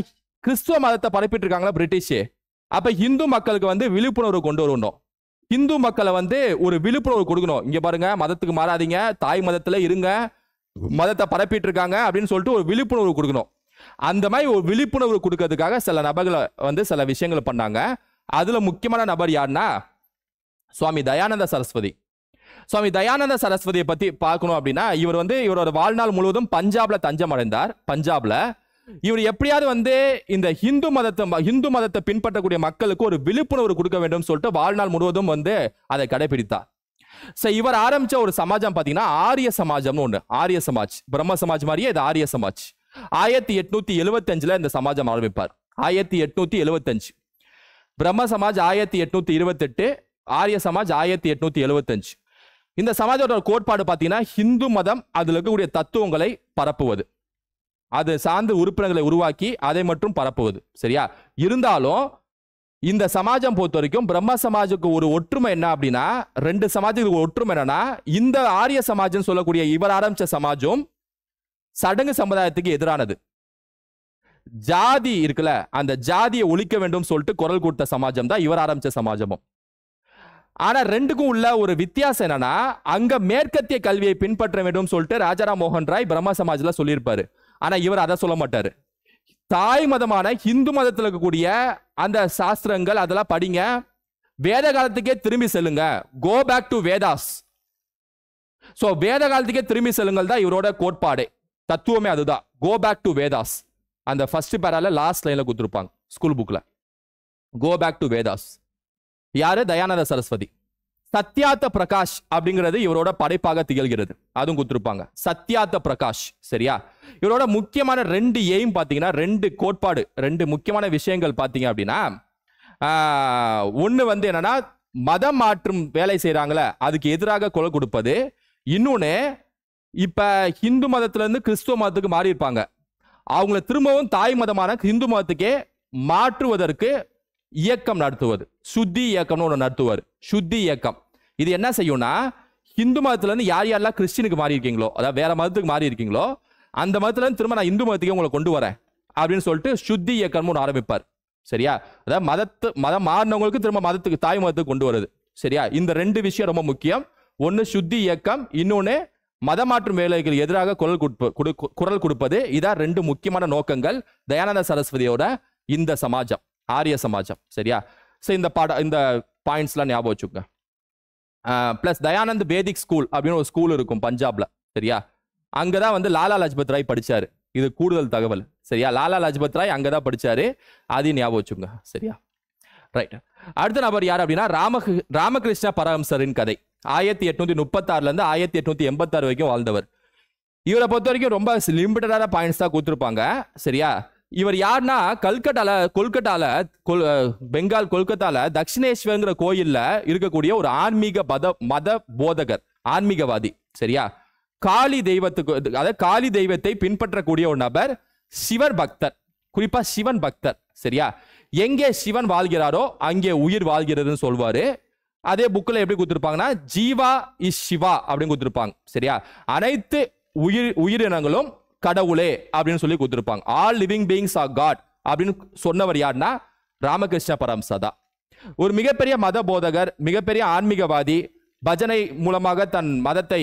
கிறிஸ்துவ மதத்தை பரப்பிட்டு இருக்காங்களா பிரிட்டிஷு அப்போ ஹிந்து மக்களுக்கு வந்து விழிப்புணர்வு கொண்டு வரணும் ஹிந்து மக்களை வந்து ஒரு விழிப்புணர்வு கொடுக்கணும் இங்கே பாருங்க மதத்துக்கு மாறாதீங்க தாய் மதத்தில் இருங்க மதத்தை பரப்பிட்டு இருக்காங்க அப்படின்னு சொல்லிட்டு ஒரு விழிப்புணர்வு கொடுக்கணும் அந்த மாதிரி ஒரு விழிப்புணர்வு கொடுக்கறதுக்காக சில நபர்களை வந்து சில விஷயங்கள் பண்ணாங்க அதில் முக்கியமான நபர் யாருன்னா சுவாமி தயானந்த சரஸ்வதி சுவாமி தயானந்த சரஸ்வதியை பத்தி பார்க்கணும் அப்படின்னா இவர் வந்து இவரோட வாழ்நாள் முழுவதும் பஞ்சாப்ல தஞ்சம் அடைந்தார் பஞ்சாப்ல இவர் எப்படியாவது வந்து இந்த ஹிந்து மதத்தை ஹிந்து மதத்தை பின்பற்றக்கூடிய மக்களுக்கு ஒரு விழிப்புணர்வு கொடுக்க வேண்டும் சொல்லிட்டு வாழ்நாள் முழுவதும் வந்து அதை கடைபிடித்தார் சோ இவர் ஆரம்பிச்ச ஒரு சமாஜம் பாத்தீங்கன்னா ஆரிய சமாஜம்னு ஒண்ணு ஆரிய சமாஜ் பிரம்ம சமாஜ் மாதிரியே இது ஆரிய சமாஜ் ஆயிரத்தி எட்நூத்தி எழுபத்தி அஞ்சுல இந்த சமாஜம் ஆரம்பிப்பார் ஆயிரத்தி எட்நூத்தி எழுபத்தஞ்சு பிரம்ம சமாஜ் ஆயிரத்தி எட்நூத்தி இருபத்தெட்டு ஆரிய சமாஜ் ஆயிரத்தி எட்நூத்தி எழுபத்தஞ்சு இந்த சமாஜோட கோட்பாடு பார்த்தீங்கன்னா ஹிந்து மதம் அதில் இருக்கக்கூடிய தத்துவங்களை பரப்புவது அது சார்ந்த உறுப்பினர்களை உருவாக்கி அதை மட்டும் பரப்புவது சரியா இருந்தாலும் இந்த சமாஜம் பொறுத்த வரைக்கும் பிரம்ம சமாஜுக்கு ஒரு ஒற்றுமை என்ன அப்படின்னா ரெண்டு சமாஜத்துக்கு ஒற்றுமை என்னன்னா இந்த ஆரிய சமாஜம் சொல்லக்கூடிய இவர் ஆரம்பிச்ச சமாஜம் சடங்கு சமுதாயத்துக்கு எதிரானது ஜாதி இருக்குல்ல அந்த ஜாதியை ஒழிக்க வேண்டும் சொல்லிட்டு குரல் கொடுத்த சமாஜம் தான் இவர் ஆரம்பிச்ச சமாஜமும் ஆனா ரெண்டுக்கும் உள்ள ஒரு வித்தியாசம் என்னன்னா அங்க மேற்கத்திய கல்வியை பின்பற்ற வேண்டும் சொல்லிட்டு ராஜாராம் மோகன் ராய் பிரம்ம சமாஜ்ல சொல்லியிருப்பாரு ஆனா இவர் அதை சொல்ல மாட்டாரு தாய் மதமான ஹிந்து மதத்தில் இருக்கக்கூடிய அந்த சாஸ்திரங்கள் அதெல்லாம் படிங்க வேத காலத்துக்கே திரும்பி செல்லுங்க go back to Vedas so வேத காலத்துக்கே திரும்பி செல்லுங்கள் தான் இவரோட கோட்பாடு தத்துவமே அதுதான் கோ பேக் டு வேதாஸ் அந்த ஃபர்ஸ்ட் பேரால லாஸ்ட் லைன்ல கொடுத்துருப்பாங்க ஸ்கூல் புக்ல கோ பேக் டு வேதாஸ் யாரு தயானந்த சரஸ்வதி சத்யாத்த பிரகாஷ் அப்படிங்கிறது இவரோட படைப்பாக திகழ்கிறது அதுவும் கொடுத்துருப்பாங்க சத்யாத்த பிரகாஷ் சரியா இவரோட முக்கியமான ரெண்டு எய்ம் பார்த்தீங்கன்னா ரெண்டு கோட்பாடு ரெண்டு முக்கியமான விஷயங்கள் பார்த்தீங்க அப்படின்னா ஒன்று வந்து என்னன்னா மதம் மாற்றும் வேலை செய்கிறாங்களே அதுக்கு எதிராக குலை கொடுப்பது இன்னொன்று இப்போ ஹிந்து மதத்துலேருந்து கிறிஸ்துவ மதத்துக்கு மாறி இருப்பாங்க அவங்கள திரும்பவும் தாய் மதமான ஹிந்து மதத்துக்கே மாற்றுவதற்கு இயக்கம் நடத்துவது சுத்தி இயக்கம்னு ஒன்று நடத்துவார் சுத்தி இயக்கம் இது என்ன செய்யும்னா ஹிந்து மதத்துலேருந்து யார் யாரெல்லாம் கிறிஸ்டினுக்கு மாறி இருக்கீங்களோ அதாவது வேற மதத்துக்கு மாறி இருக்கீங்களோ அந்த மதத்துலேருந்து திரும்ப நான் இந்து மதத்துக்கே உங்களை கொண்டு வரேன் அப்படின்னு சொல்லிட்டு சுத்தி இயக்கம்னு ஒன்று ஆரம்பிப்பார் சரியா அதாவது மதத்து மதம் மாறினவங்களுக்கு திரும்ப மதத்துக்கு தாய் மதத்துக்கு கொண்டு வருது சரியா இந்த ரெண்டு விஷயம் ரொம்ப முக்கியம் ஒன்று சுத்தி இயக்கம் இன்னொன்று மத மாற்றும் வேலைகள் எதிராக குரல் கொடு குரல் கொடுப்பது இதான் ரெண்டு முக்கியமான நோக்கங்கள் தயானந்த சரஸ்வதியோட இந்த சமாஜம் ஆரிய சமாஜம் சரியா ஸோ இந்த பாட இந்த பாயிண்ட்ஸ்லாம் ஞாபகம் வச்சுக்கோங்க ப்ளஸ் தயானந்த் வேதிக் ஸ்கூல் அப்படின்னு ஒரு ஸ்கூல் இருக்கும் பஞ்சாபில் சரியா அங்கே தான் வந்து லாலா லஜ்பத் ராய் படித்தார் இது கூடுதல் தகவல் சரியா லாலா லஜ்பத் ராய் அங்கே தான் படித்தார் அதையும் ஞாபகம் வச்சுங்க சரியா ரைட் அடுத்த நபர் யார் அப்படின்னா ராம ராமகிருஷ்ண பரஹம்சரின் கதை ஆயிரத்தி எட்நூத்தி முப்பத்தாறுலேருந்து ஆயிரத்தி எட்நூத்தி எண்பத்தாறு வரைக்கும் வாழ்ந்தவர் இவரை பொறுத்த வரைக்கும் ரொம்ப லிமிட்டடான பாயிண்ட்ஸ் தான் கொடுத்துருப்பாங்க சரியா இவர் யாருன்னா கல்கட்டால கொல்கட்டால கொல் பெங்கால் கொல்கத்தால தட்சிணேஸ்வரங்கிற கோயில்ல இருக்கக்கூடிய ஒரு ஆன்மீக பத மத போதகர் ஆன்மீகவாதி சரியா காளி தெய்வத்துக்கு அதாவது காளி தெய்வத்தை பின்பற்றக்கூடிய ஒரு நபர் சிவர் பக்தர் குறிப்பா சிவன் பக்தர் சரியா எங்கே சிவன் வாழ்கிறாரோ அங்கே உயிர் வாழ்கிறதுன்னு சொல்வாரு அதே புக்கில் எப்படி கொடுத்துருப்பாங்கன்னா ஜீவா இஸ் சிவா அப்படின்னு கொடுத்துருப்பாங்க சரியா அனைத்து உயிர் உயிரினங்களும் கடவுளே அப்படின்னு சொல்லி கொடுத்துருப்பாங்க all living beings are God அப்படின்னு சொன்னவர் யாருன்னா ராமகிருஷ்ண பரம்சதா ஒரு மிகப்பெரிய மத போதகர் மிகப்பெரிய ஆன்மீகவாதி பஜனை மூலமாக தன் மதத்தை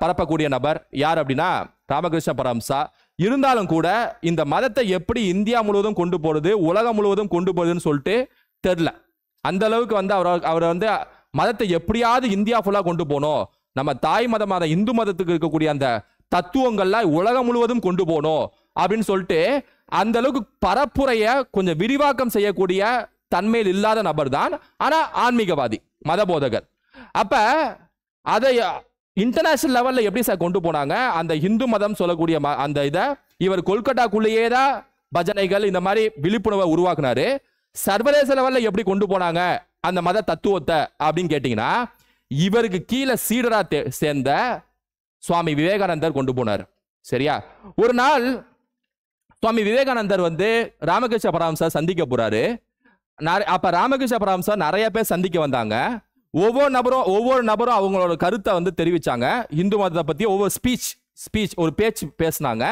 பரப்பக்கூடிய நபர் யார் அப்படின்னா ராமகிருஷ்ண பரம்சா இருந்தாலும் கூட இந்த மதத்தை எப்படி இந்தியா முழுவதும் கொண்டு போகிறது உலகம் முழுவதும் கொண்டு போகிறதுன்னு சொல்லிட்டு தெரில அந்த அளவுக்கு வந்து அவர் அவரை வந்து மதத்தை எப்படியாவது இந்தியா ஃபுல்லாக கொண்டு போகணும் நம்ம தாய் மதமான இந்து மதத்துக்கு இருக்கக்கூடிய அந்த தத்துவங்கள்லாம் உலகம் முழுவதும் கொண்டு போகணும் அப்படின்னு சொல்லிட்டு அந்த அளவுக்கு பரப்புரையை கொஞ்சம் விரிவாக்கம் செய்யக்கூடிய தன்மையில் இல்லாத நபர் தான் ஆனால் ஆன்மீகவாதி மத போதகர் அப்போ அதை இன்டர்நேஷனல் லெவலில் எப்படி சார் கொண்டு போனாங்க அந்த இந்து மதம் சொல்லக்கூடிய அந்த இதை இவர் கொல்கட்டாக்குள்ளேயே தான் பஜனைகள் இந்த மாதிரி விழிப்புணர்வை உருவாக்குனாரு சர்வதேச லெவலில் எப்படி கொண்டு போனாங்க அந்த மத தத்துவத்தை அப்படின்னு கேட்டிங்கன்னா இவருக்கு கீழே சீடராக சேர்ந்த சுவாமி விவேகானந்தர் கொண்டு போனார் சரியா ஒரு நாள் சுவாமி விவேகானந்தர் வந்து ராமகிருஷ்ண பரமசா சந்திக்க போறாரு அப்ப ராமகிருஷ்ண பரமசா நிறைய பேர் சந்திக்க வந்தாங்க ஒவ்வொரு நபரும் ஒவ்வொரு நபரும் அவங்களோட கருத்தை வந்து தெரிவிச்சாங்க இந்து மதத்தை பத்தி ஒவ்வொரு ஸ்பீச் ஸ்பீச் ஒரு பேச்சு பேசினாங்க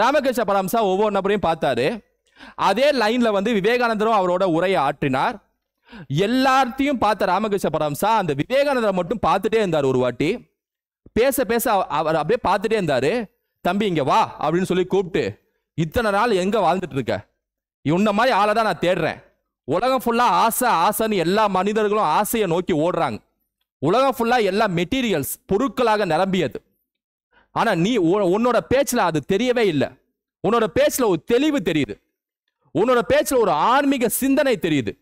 ராமகிருஷ்ண பரமசா ஒவ்வொரு நபரையும் பார்த்தாரு அதே லைன்ல வந்து விவேகானந்தரும் அவரோட உரையை ஆற்றினார் எல்லார்த்தையும் பார்த்த ராமகிருஷ்ண பரமசா அந்த விவேகானந்தரை மட்டும் பார்த்துட்டே இருந்தார் ஒரு வாட்டி பேச பேச அவர் அப்படியே பார்த்துட்டே இருந்தாரு தம்பி இங்க வா அப்படின்னு சொல்லி கூப்பிட்டு இத்தனை நாள் எங்க வாழ்ந்துட்டு இருக்க இன்ன மாதிரி ஆளை தான் நான் தேடுறேன் உலகம் ஃபுல்லா ஆசை ஆசைன்னு எல்லா மனிதர்களும் ஆசையை நோக்கி ஓடுறாங்க உலகம் ஃபுல்லா எல்லா மெட்டீரியல்ஸ் பொருட்களாக நிரம்பியது ஆனா நீ உன்னோட பேச்சுல அது தெரியவே இல்லை உன்னோட பேச்சுல ஒரு தெளிவு தெரியுது உன்னோட பேச்சுல ஒரு ஆன்மீக சிந்தனை தெரியுது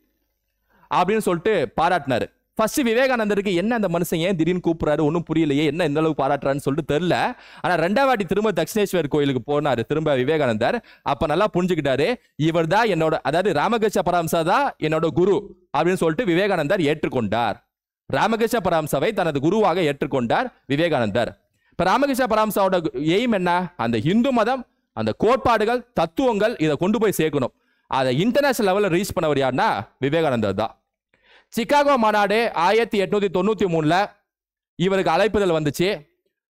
அப்படின்னு சொல்லிட்டு பாராட்டினாரு ஃபஸ்ட்டு விவேகானந்தருக்கு என்ன அந்த மனுஷன் ஏன் திடீர்னு கூப்பிட்றாரு ஒன்றும் புரியலையே என்ன இந்த அளவுக்கு பாராட்டுறான்னு சொல்லிட்டு தெரில ஆனால் ரெண்டாம் வாட்டி திரும்ப தக்ஷினேஸ்வர் கோயிலுக்கு போனார் திரும்ப விவேகானந்தர் அப்போ நல்லா புரிஞ்சுக்கிட்டாரு இவர் தான் என்னோட அதாவது ராமகிருஷ்ண பரமசா தான் என்னோட குரு அப்படின்னு சொல்லிட்டு விவேகானந்தர் ஏற்றுக்கொண்டார் ராமகிருஷ்ண பரமசாவை தனது குருவாக ஏற்றுக்கொண்டார் விவேகானந்தர் இப்போ ராமகிருஷ்ண பரமசாவோட எய்ம் என்ன அந்த ஹிந்து மதம் அந்த கோட்பாடுகள் தத்துவங்கள் இதை கொண்டு போய் சேர்க்கணும் அதை இன்டர்நேஷனல் லெவலில் ரீச் பண்ணவர் யாருன்னா விவேகானந்தர் தான் சிக்காகோ மாநாடு ஆயிரத்தி எட்நூத்தி தொண்ணூத்தி மூணுல இவருக்கு அழைப்புதல் வந்துச்சு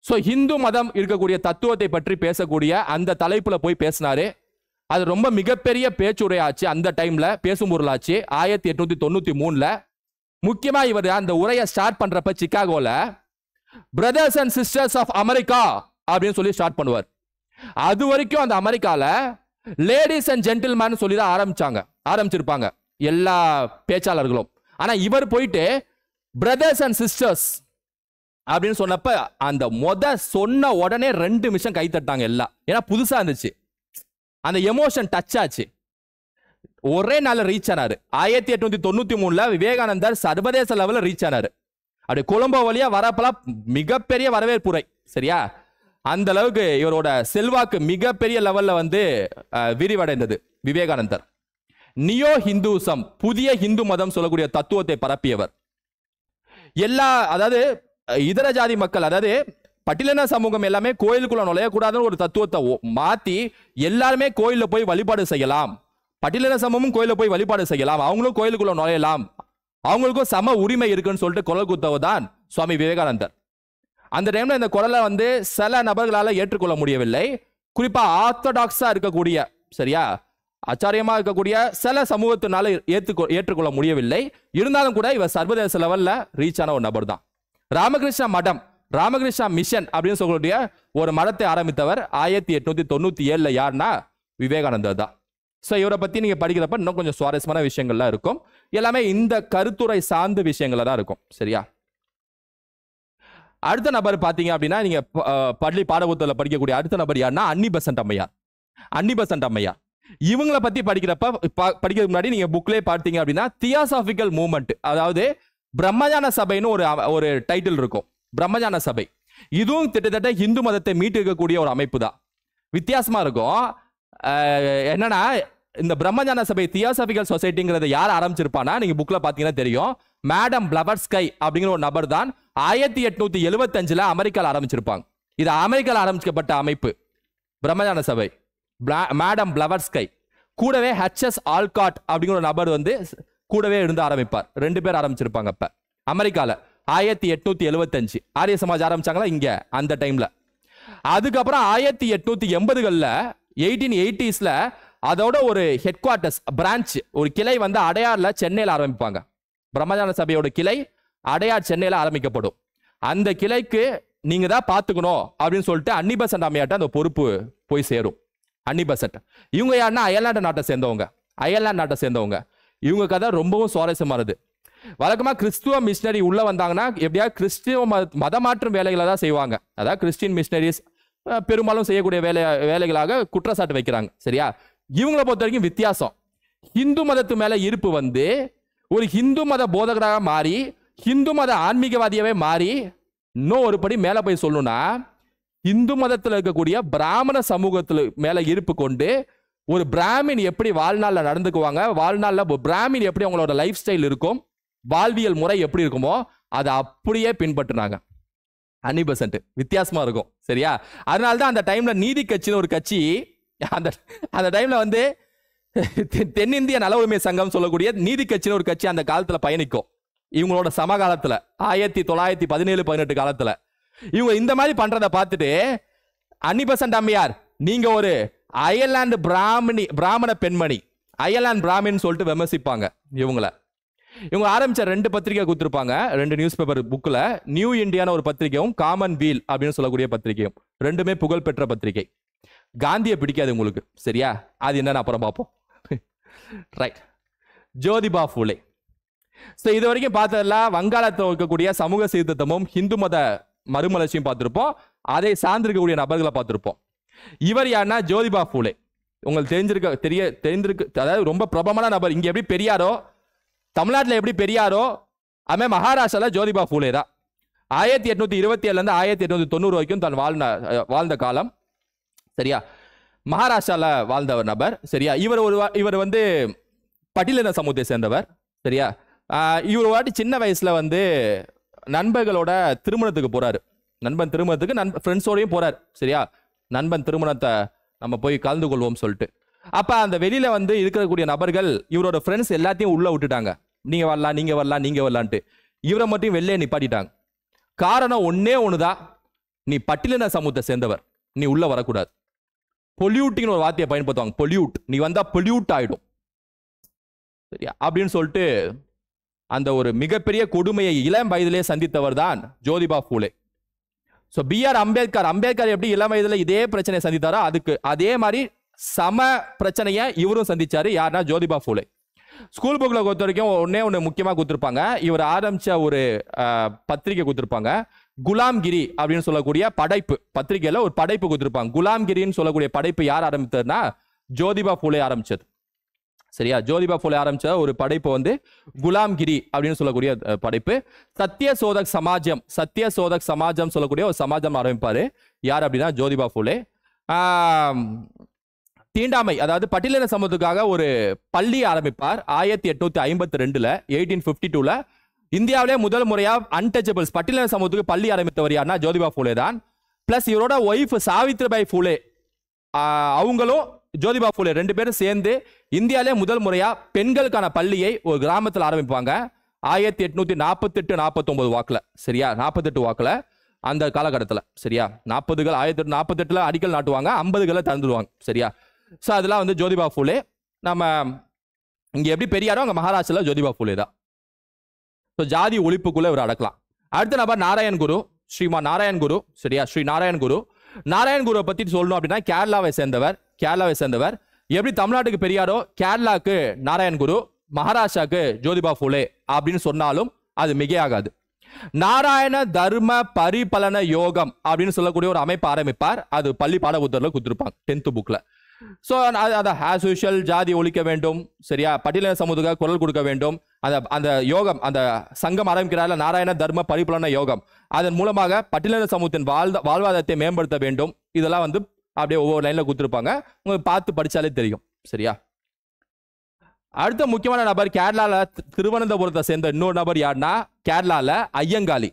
ஸோ ஹிந்து மதம் இருக்கக்கூடிய தத்துவத்தை பற்றி பேசக்கூடிய அந்த தலைப்புல போய் பேசினாரு அது ரொம்ப மிகப்பெரிய பேச்சுரையாச்சு அந்த டைம்ல பேசும் பொருளாச்சு ஆயிரத்தி எட்நூத்தி தொண்ணூத்தி மூணுல முக்கியமா இவர் அந்த உரையை ஸ்டார்ட் பண்றப்ப சிக்காகோல brothers and sisters of America அப்படின்னு சொல்லி ஸ்டார்ட் பண்ணுவார் அது வரைக்கும் அந்த அமெரிக்கால லேடிஸ் அண்ட் ஜென்டில்மேன் சொல்லி தான் ஆரம்பிச்சாங்க ஆரம்பிச்சிருப்பாங்க எல்லா பேச்சாளர்களும் ஆனா இவர் போயிட்டு பிரதர்ஸ் அண்ட் சிஸ்டர்ஸ் அப்படின்னு சொன்னப்ப அந்த மொத சொன்ன உடனே ரெண்டு நிமிஷம் கை தட்டாங்க எல்லாம் ஏன்னா புதுசா இருந்துச்சு அந்த எமோஷன் டச் ஆச்சு ஒரே நாள் ரீச் ஆனாரு ஆயிரத்தி எட்நூத்தி தொண்ணூத்தி மூணுல விவேகானந்தர் சர்வதேச லெவலில் ரீச் ஆனாரு அப்படி கொலம்போ வழியா வரப்பெல்லாம் மிகப்பெரிய வரவேற்புரை சரியா அந்த அளவுக்கு இவரோட செல்வாக்கு மிகப்பெரிய லெவல்ல வந்து விரிவடைந்தது விவேகானந்தர் நியோ ஹிந்துசம் புதிய இந்து மதம் சொல்லக்கூடிய தத்துவத்தை பரப்பியவர் எல்லா அதாவது இதர ஜாதி மக்கள் அதாவது பட்டியலின சமூகம் எல்லாமே கோயிலுக்குள்ள நுழையக்கூடாதுன்னு ஒரு தத்துவத்தை மாத்தி எல்லாருமே கோயிலில் போய் வழிபாடு செய்யலாம் பட்டியலின சமூகமும் கோயிலில் போய் வழிபாடு செய்யலாம் அவங்களும் கோயிலுக்குள்ள நுழையலாம் அவங்களுக்கும் சம உரிமை இருக்குன்னு சொல்லிட்டு குரல் குத்தவ தான் சுவாமி விவேகானந்தர் அந்த டைம்ல இந்த குரலை வந்து சில நபர்களால் ஏற்றுக்கொள்ள முடியவில்லை குறிப்பா ஆர்த்தடாக்ஸா இருக்கக்கூடிய சரியா ஆச்சாரியமாக இருக்கக்கூடிய சில சமூகத்தினால ஏற்றுக்கொ ஏற்றுக்கொள்ள முடியவில்லை இருந்தாலும் கூட இவர் சர்வதேச லெவலில் ரீச் ஆன ஒரு நபர் தான் ராமகிருஷ்ண மடம் ராமகிருஷ்ணா மிஷன் அப்படின்னு சொல்லக்கூடிய ஒரு மடத்தை ஆரம்பித்தவர் ஆயிரத்தி எட்நூத்தி தொண்ணூற்றி ஏழில் யாருன்னா விவேகானந்தர் தான் ஸோ இவரை பற்றி நீங்கள் படிக்கிறப்ப இன்னும் கொஞ்சம் சுவாரஸ்யமான விஷயங்கள்லாம் இருக்கும் எல்லாமே இந்த கருத்துரை சார்ந்த விஷயங்கள தான் இருக்கும் சரியா அடுத்த நபர் பார்த்தீங்க அப்படின்னா நீங்கள் பள்ளி பாடபுத்தத்தில் படிக்கக்கூடிய அடுத்த நபர் யாருன்னா அன்னி பெசன்ட் அம்மையார் அன்னி அம்மையார் இவங்கள பத்தி படிக்கிறப்ப படிக்கிறதுக்கு முன்னாடி நீங்க புக்லேயே பார்த்தீங்க அப்படின்னா தியாசாபிக்கல் மூமெண்ட் அதாவது பிரம்மஜான சபைன்னு ஒரு ஒரு டைட்டில் இருக்கும் பிரம்மஜான சபை இதுவும் கிட்டத்தட்ட இந்து மதத்தை மீட்டிருக்கக்கூடிய ஒரு அமைப்பு தான் வித்தியாசமா இருக்கும் என்னன்னா இந்த பிரம்மஜான சபை தியாசபிகல் சொசைட்டிங்கிறத யார் ஆரம்பிச்சிருப்பானா நீங்க புக்ல பாத்தீங்கன்னா தெரியும் மேடம் பிளவர்ஸ்கை அப்படிங்கிற ஒரு நபர் தான் ஆயிரத்தி எட்நூத்தி எழுபத்தஞ்சுல அமெரிக்காவில் ஆரம்பிச்சிருப்பாங்க இது அமெரிக்காவில் ஆரம்பிக்கப்பட்ட அமைப்பு Brahmagnana Sabha madam Blavatsky கூடவே ஹெச்எஸ் ஆல்காட் அப்படிங்கிற ஒரு நபர் வந்து கூடவே இருந்து ஆரம்பிப்பார் ரெண்டு பேர் ஆரம்பிச்சிருப்பாங்க அப்ப அமெரிக்காவில் ஆயிரத்தி எட்நூத்தி எழுபத்தஞ்சு ஆரிய சமாஜ் ஆரம்பிச்சாங்களா இங்க அந்த டைம்ல அதுக்கப்புறம் ஆயிரத்தி எட்நூத்தி எண்பதுகளில் எயிட்டீன் எயிட்டிஸ்ல அதோட ஒரு ஹெட் குவார்ட்டர்ஸ் பிரான்ச் ஒரு கிளை வந்து அடையார்ல சென்னையில் ஆரம்பிப்பாங்க பிரம்மஜான சபையோட கிளை அடையார் சென்னையில் ஆரம்பிக்கப்படும் அந்த கிளைக்கு நீங்க தான் பார்த்துக்கணும் அப்படின்னு சொல்லிட்டு அன்னிபசன் அம்மையாட்ட அந்த பொறுப்பு போய் சேரும் ஹண்ட்ரட் இவங்க யாருன்னா அயர்லாண்டு நாட்டை சேர்ந்தவங்க அயல்நாட்டு நாட்டை சேர்ந்தவங்க இவங்க கதை ரொம்பவும் சுவாரஸ்யமானது வழக்கமாக கிறிஸ்துவ மிஷினரி உள்ளே வந்தாங்கன்னா எப்படியாவது கிறிஸ்துவ மத மாற்றும் வேலைகளை தான் செய்வாங்க அதாவது கிறிஸ்டின் மிஷினரிஸ் பெரும்பாலும் செய்யக்கூடிய வேலை வேலைகளாக குற்றச்சாட்டு வைக்கிறாங்க சரியா இவங்களை பொறுத்த வரைக்கும் வித்தியாசம் ஹிந்து மதத்து மேலே இருப்பு வந்து ஒரு ஹிந்து மத போதகராக மாறி ஹிந்து மத ஆன்மீகவாதியாகவே மாறி இன்னும் ஒரு படி மேலே போய் சொல்லணும்னா இந்து மதத்தில் இருக்கக்கூடிய பிராமண சமூகத்தில் மேலே இருப்பு கொண்டு ஒரு பிராமின் எப்படி வாழ்நாளில் நடந்துக்குவாங்க வாழ்நாளில் பிராமின் எப்படி அவங்களோட லைஃப் ஸ்டைல் இருக்கும் வாழ்வியல் முறை எப்படி இருக்குமோ அதை அப்படியே பின்பற்றினாங்க ஹண்ட்ரட் பர்சன்ட் வித்தியாசமாக இருக்கும் சரியா அதனால தான் அந்த டைமில் நீதி கட்சின்னு ஒரு கட்சி அந்த அந்த டைமில் வந்து தென்னிந்திய நல உரிமை சங்கம் சொல்லக்கூடிய நீதி கட்சின்னு ஒரு கட்சி அந்த காலத்தில் பயணிக்கும் இவங்களோட சமகாலத்தில் ஆயிரத்தி தொள்ளாயிரத்தி பதினேழு பதினெட்டு காலத்தில் இவங்க இந்த மாதிரி பண்றத பார்த்துட்டு அன்னிபசன் அம்மையார் நீங்க ஒரு அயர்லாந்து பிராமணி பிராமண பெண்மணி அயர்லாந்து பிராமின் சொல்லிட்டு விமர்சிப்பாங்க இவங்கள இவங்க ஆரம்பிச்ச ரெண்டு பத்திரிகை கொடுத்துருப்பாங்க ரெண்டு நியூஸ் பேப்பர் புக்கில் நியூ இந்தியான ஒரு பத்திரிகையும் காமன் வீல் அப்படின்னு சொல்லக்கூடிய பத்திரிகையும் ரெண்டுமே புகழ் பெற்ற பத்திரிகை காந்தியை பிடிக்காது உங்களுக்கு சரியா அது என்னன்னு அப்புறம் பார்ப்போம் ரைட் ஜோதிபா ஃபூலே ஸோ இது வரைக்கும் பார்த்ததெல்லாம் வங்காளத்தில் இருக்கக்கூடிய சமூக சீர்திருத்தமும் ஹிந்து மத மறுமலர்ச்சியும் பார்த்துருப்போம் அதை சார்ந்திருக்கக்கூடிய நபர்களை பார்த்துருப்போம் இவர் யாருன்னா ஜோதிபா பூலே உங்களுக்கு தெரிஞ்சிருக்க தெரிய தெரிஞ்சிருக்கு அதாவது ரொம்ப பிரபலமான நபர் இங்கே எப்படி பெரியாரோ தமிழ்நாட்டில் எப்படி பெரியாரோ அதுமாதிரி மகாராஷ்டிராவில் ஜோதிபா பூலே தான் ஆயிரத்தி எட்நூத்தி இருபத்தி ஏழுலேருந்து ஆயிரத்தி எட்நூத்தி தொண்ணூறு வரைக்கும் தான் வாழ்ந்த வாழ்ந்த காலம் சரியா மகாராஷ்டிராவில் வாழ்ந்த ஒரு நபர் சரியா இவர் ஒரு இவர் வந்து பட்டியலின சமூகத்தை சேர்ந்தவர் சரியா இவர் வாட்டி சின்ன வயசில் வந்து நண்பர்களோட திருமணத்துக்கு போறாரு நண்பன் திருமணத்துக்கு நண்ப ஃப்ரெண்ட்ஸோடையும் போறாரு சரியா நண்பன் திருமணத்தை நம்ம போய் கலந்து கொள்வோம் சொல்லிட்டு அப்ப அந்த வெளியில வந்து இருக்கக்கூடிய நபர்கள் இவரோட ஃப்ரெண்ட்ஸ் எல்லாத்தையும் உள்ள விட்டுட்டாங்க நீங்க வரலாம் நீங்க வரலாம் நீங்க வரலான்ட்டு இவரை மட்டும் வெளியே நிப்பாட்டிட்டாங்க காரணம் ஒன்னே ஒண்ணுதான் நீ பட்டியலின சமூகத்தை சேர்ந்தவர் நீ உள்ள வரக்கூடாது பொல்யூட்டின்னு ஒரு வார்த்தையை பயன்படுத்துவாங்க பொல்யூட் நீ வந்தா பொல்யூட் ஆயிடும் சரியா அப்படின்னு சொல்லிட்டு அந்த ஒரு மிகப்பெரிய கொடுமையை இளம் வயதிலே சந்தித்தவர் தான் Jyotiba Phule so B R Ambedkar Ambedkar எப்படி இளம் வயதில் இதே பிரச்சனையை சந்தித்தாரோ அதுக்கு அதே மாதிரி சம பிரச்சனையை இவரும் சந்தித்தார் யாருன்னா ஜோதிபா பூலே ஸ்கூல் புக்கில் பொறுத்த வரைக்கும் ஒன்னே ஒன்று முக்கியமாக கொடுத்துருப்பாங்க இவர் ஆரம்பித்த ஒரு பத்திரிகை கொடுத்துருப்பாங்க குலாம்கிரி அப்படின்னு சொல்லக்கூடிய படைப்பு பத்திரிகையில் ஒரு படைப்பு கொடுத்துருப்பாங்க குலாம்கிரின்னு சொல்லக்கூடிய படைப்பு யார் ஆரம்பித்ததுன்னா ஜோதிபா பூலே ஆரம்பித்தது சரியா ஜோதிபா போல ஆரம்பிச்ச ஒரு படைப்பு வந்து குலாம்கிரி அப்படின்னு சொல்லக்கூடிய படைப்பு சத்திய சோதக் சமாஜம் சத்திய சோதக் சமாஜம் சொல்லக்கூடிய ஒரு சமாஜம் ஆரம்பிப்பாரு யார் அப்படின்னா ஜோதிபா போலே தீண்டாமை அதாவது பட்டியலின சமூகத்துக்காக ஒரு பள்ளி ஆரம்பிப்பார் ஆயிரத்தி எட்நூத்தி ஐம்பத்தி ரெண்டுல எயிட்டீன் பிப்டி டூல இந்தியாவிலே முதல் முறையா அன்டச்சபிள்ஸ் பட்டியலின சமூகத்துக்கு பள்ளி ஆரம்பித்தவர் யார்னா ஜோதிபா ஃபூலே தான் பிளஸ் இவரோட ஒய்ஃப் சாவித்ரிபாய் ஃபூலே அவங்களும் ஜோதிபா பூலே ரெண்டு பேரும் சேர்ந்து இந்தியாவிலே முதல் முறையாக பெண்களுக்கான பள்ளியை ஒரு கிராமத்தில் ஆரம்பிப்பாங்க ஆயிரத்தி எட்நூத்தி நாற்பத்தெட்டு நாற்பத்தொம்பது வாக்கில் சரியா நாற்பத்தெட்டு வாக்கில் அந்த காலகட்டத்தில் சரியா நாற்பதுகள் ஆயிரத்தி எட்டு நாற்பத்தெட்டில் அடிக்கல் நாட்டுவாங்க ஐம்பதுகளை திறந்துடுவாங்க சரியா ஸோ அதெல்லாம் வந்து ஜோதிபா ஃபூலே நம்ம இங்கே எப்படி பெரியாரோ அங்கே மகாராஷ்டிரில் ஜோதிபா ஃபூலே தான் ஸோ ஜாதி ஒழிப்புக்குள்ளே இவர் அடக்கலாம் அடுத்த நபர் நாராயண் குரு ஸ்ரீமா நாராயண் குரு சரியா ஸ்ரீ நாராயண் குரு நாராயண் குருவை பற்றி சொல்லணும் அப்படின்னா கேரளாவை சேர்ந்தவர் கேரளாவை சேர்ந்தவர் எப்படி தமிழ்நாட்டுக்கு பெரியாரோ கேரளாக்கு நாராயண் குரு மகாராஷ்டிராக்கு ஜோதிபா ஃபூலே அப்படின்னு சொன்னாலும் அது மிகையாகாது நாராயண தர்ம பரிபலன யோகம் அப்படின்னு சொல்லக்கூடிய ஒரு அமைப்பு ஆரம்பிப்பார் அது பள்ளி பாட புத்தரில் கொடுத்துருப்பாங்க டென்த்து புக்கில் ஸோ அதை ஹேஸ் யூஷுவல் ஜாதி ஒழிக்க வேண்டும் சரியா பட்டியலின சமூக குரல் கொடுக்க வேண்டும் அந்த அந்த யோகம் அந்த சங்கம் ஆரம்பிக்கிறார்கள் நாராயண தர்ம பரிபலன யோகம் அதன் மூலமாக பட்டியலின சமூகத்தின் வாழ்ந்த வாழ்வாதாரத்தை மேம்படுத்த வேண்டும் இதெல்லாம் வந்து அப்படியே ஒவ்வொரு லைனில் கொடுத்துருப்பாங்க உங்களுக்கு பார்த்து படித்தாலே தெரியும் சரியா அடுத்த முக்கியமான நபர் கேரளாவில் திருவனந்தபுரத்தை சேர்ந்த இன்னொரு நபர் யாருன்னா கேரளாவில் ஐயங்காளி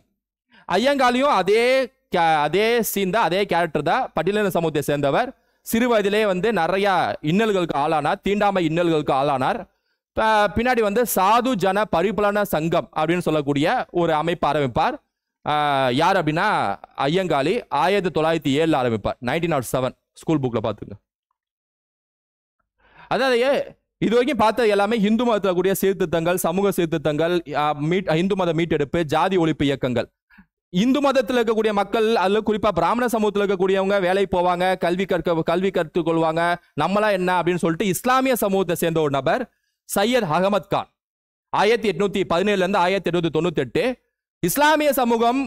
ஐயங்காளியும் அதே அதே சீன் தான் அதே கேரக்டர் தான் பட்டியலின சமூகத்தை சேர்ந்தவர் சிறு வயதிலே வந்து நிறையா இன்னல்களுக்கு ஆளானார் தீண்டாமை இன்னல்களுக்கு ஆளானார் பின்னாடி வந்து சாது ஜன பரிபலன சங்கம் அப்படின்னு சொல்லக்கூடிய ஒரு அமைப்பு ஆரம்பிப்பார் யார் அப்படின்னா ஐயங்காளி ஆயிரத்தி தொள்ளாயிரத்தி ஏழில் ஆரம்பிப்பார் நைன்டீன் நாட் செவன் ஸ்கூல் புக்கில் பார்த்துங்க அதாவது இது வரைக்கும் பார்த்தது எல்லாமே இந்து மதத்தில் கூடிய சீர்திருத்தங்கள் சமூக சீர்திருத்தங்கள் மீட் இந்து மத மீட்டெடுப்பு ஜாதி ஒழிப்பு இயக்கங்கள் இந்து மதத்தில் இருக்கக்கூடிய மக்கள் அதில் குறிப்பாக பிராமண சமூகத்தில் இருக்கக்கூடியவங்க வேலை போவாங்க கல்வி கற்க கல்வி கொள்வாங்க நம்மளாம் என்ன அப்படின்னு சொல்லிட்டு இஸ்லாமிய சமூகத்தை சேர்ந்த ஒரு நபர் சையத் அகமத் கான் ஆயிரத்தி எட்நூத்தி பதினேழுலேருந்து ஆயிரத்தி எட்நூத்தி தொண்ணூத்தி எட்டு இஸ்லாமிய சமூகம்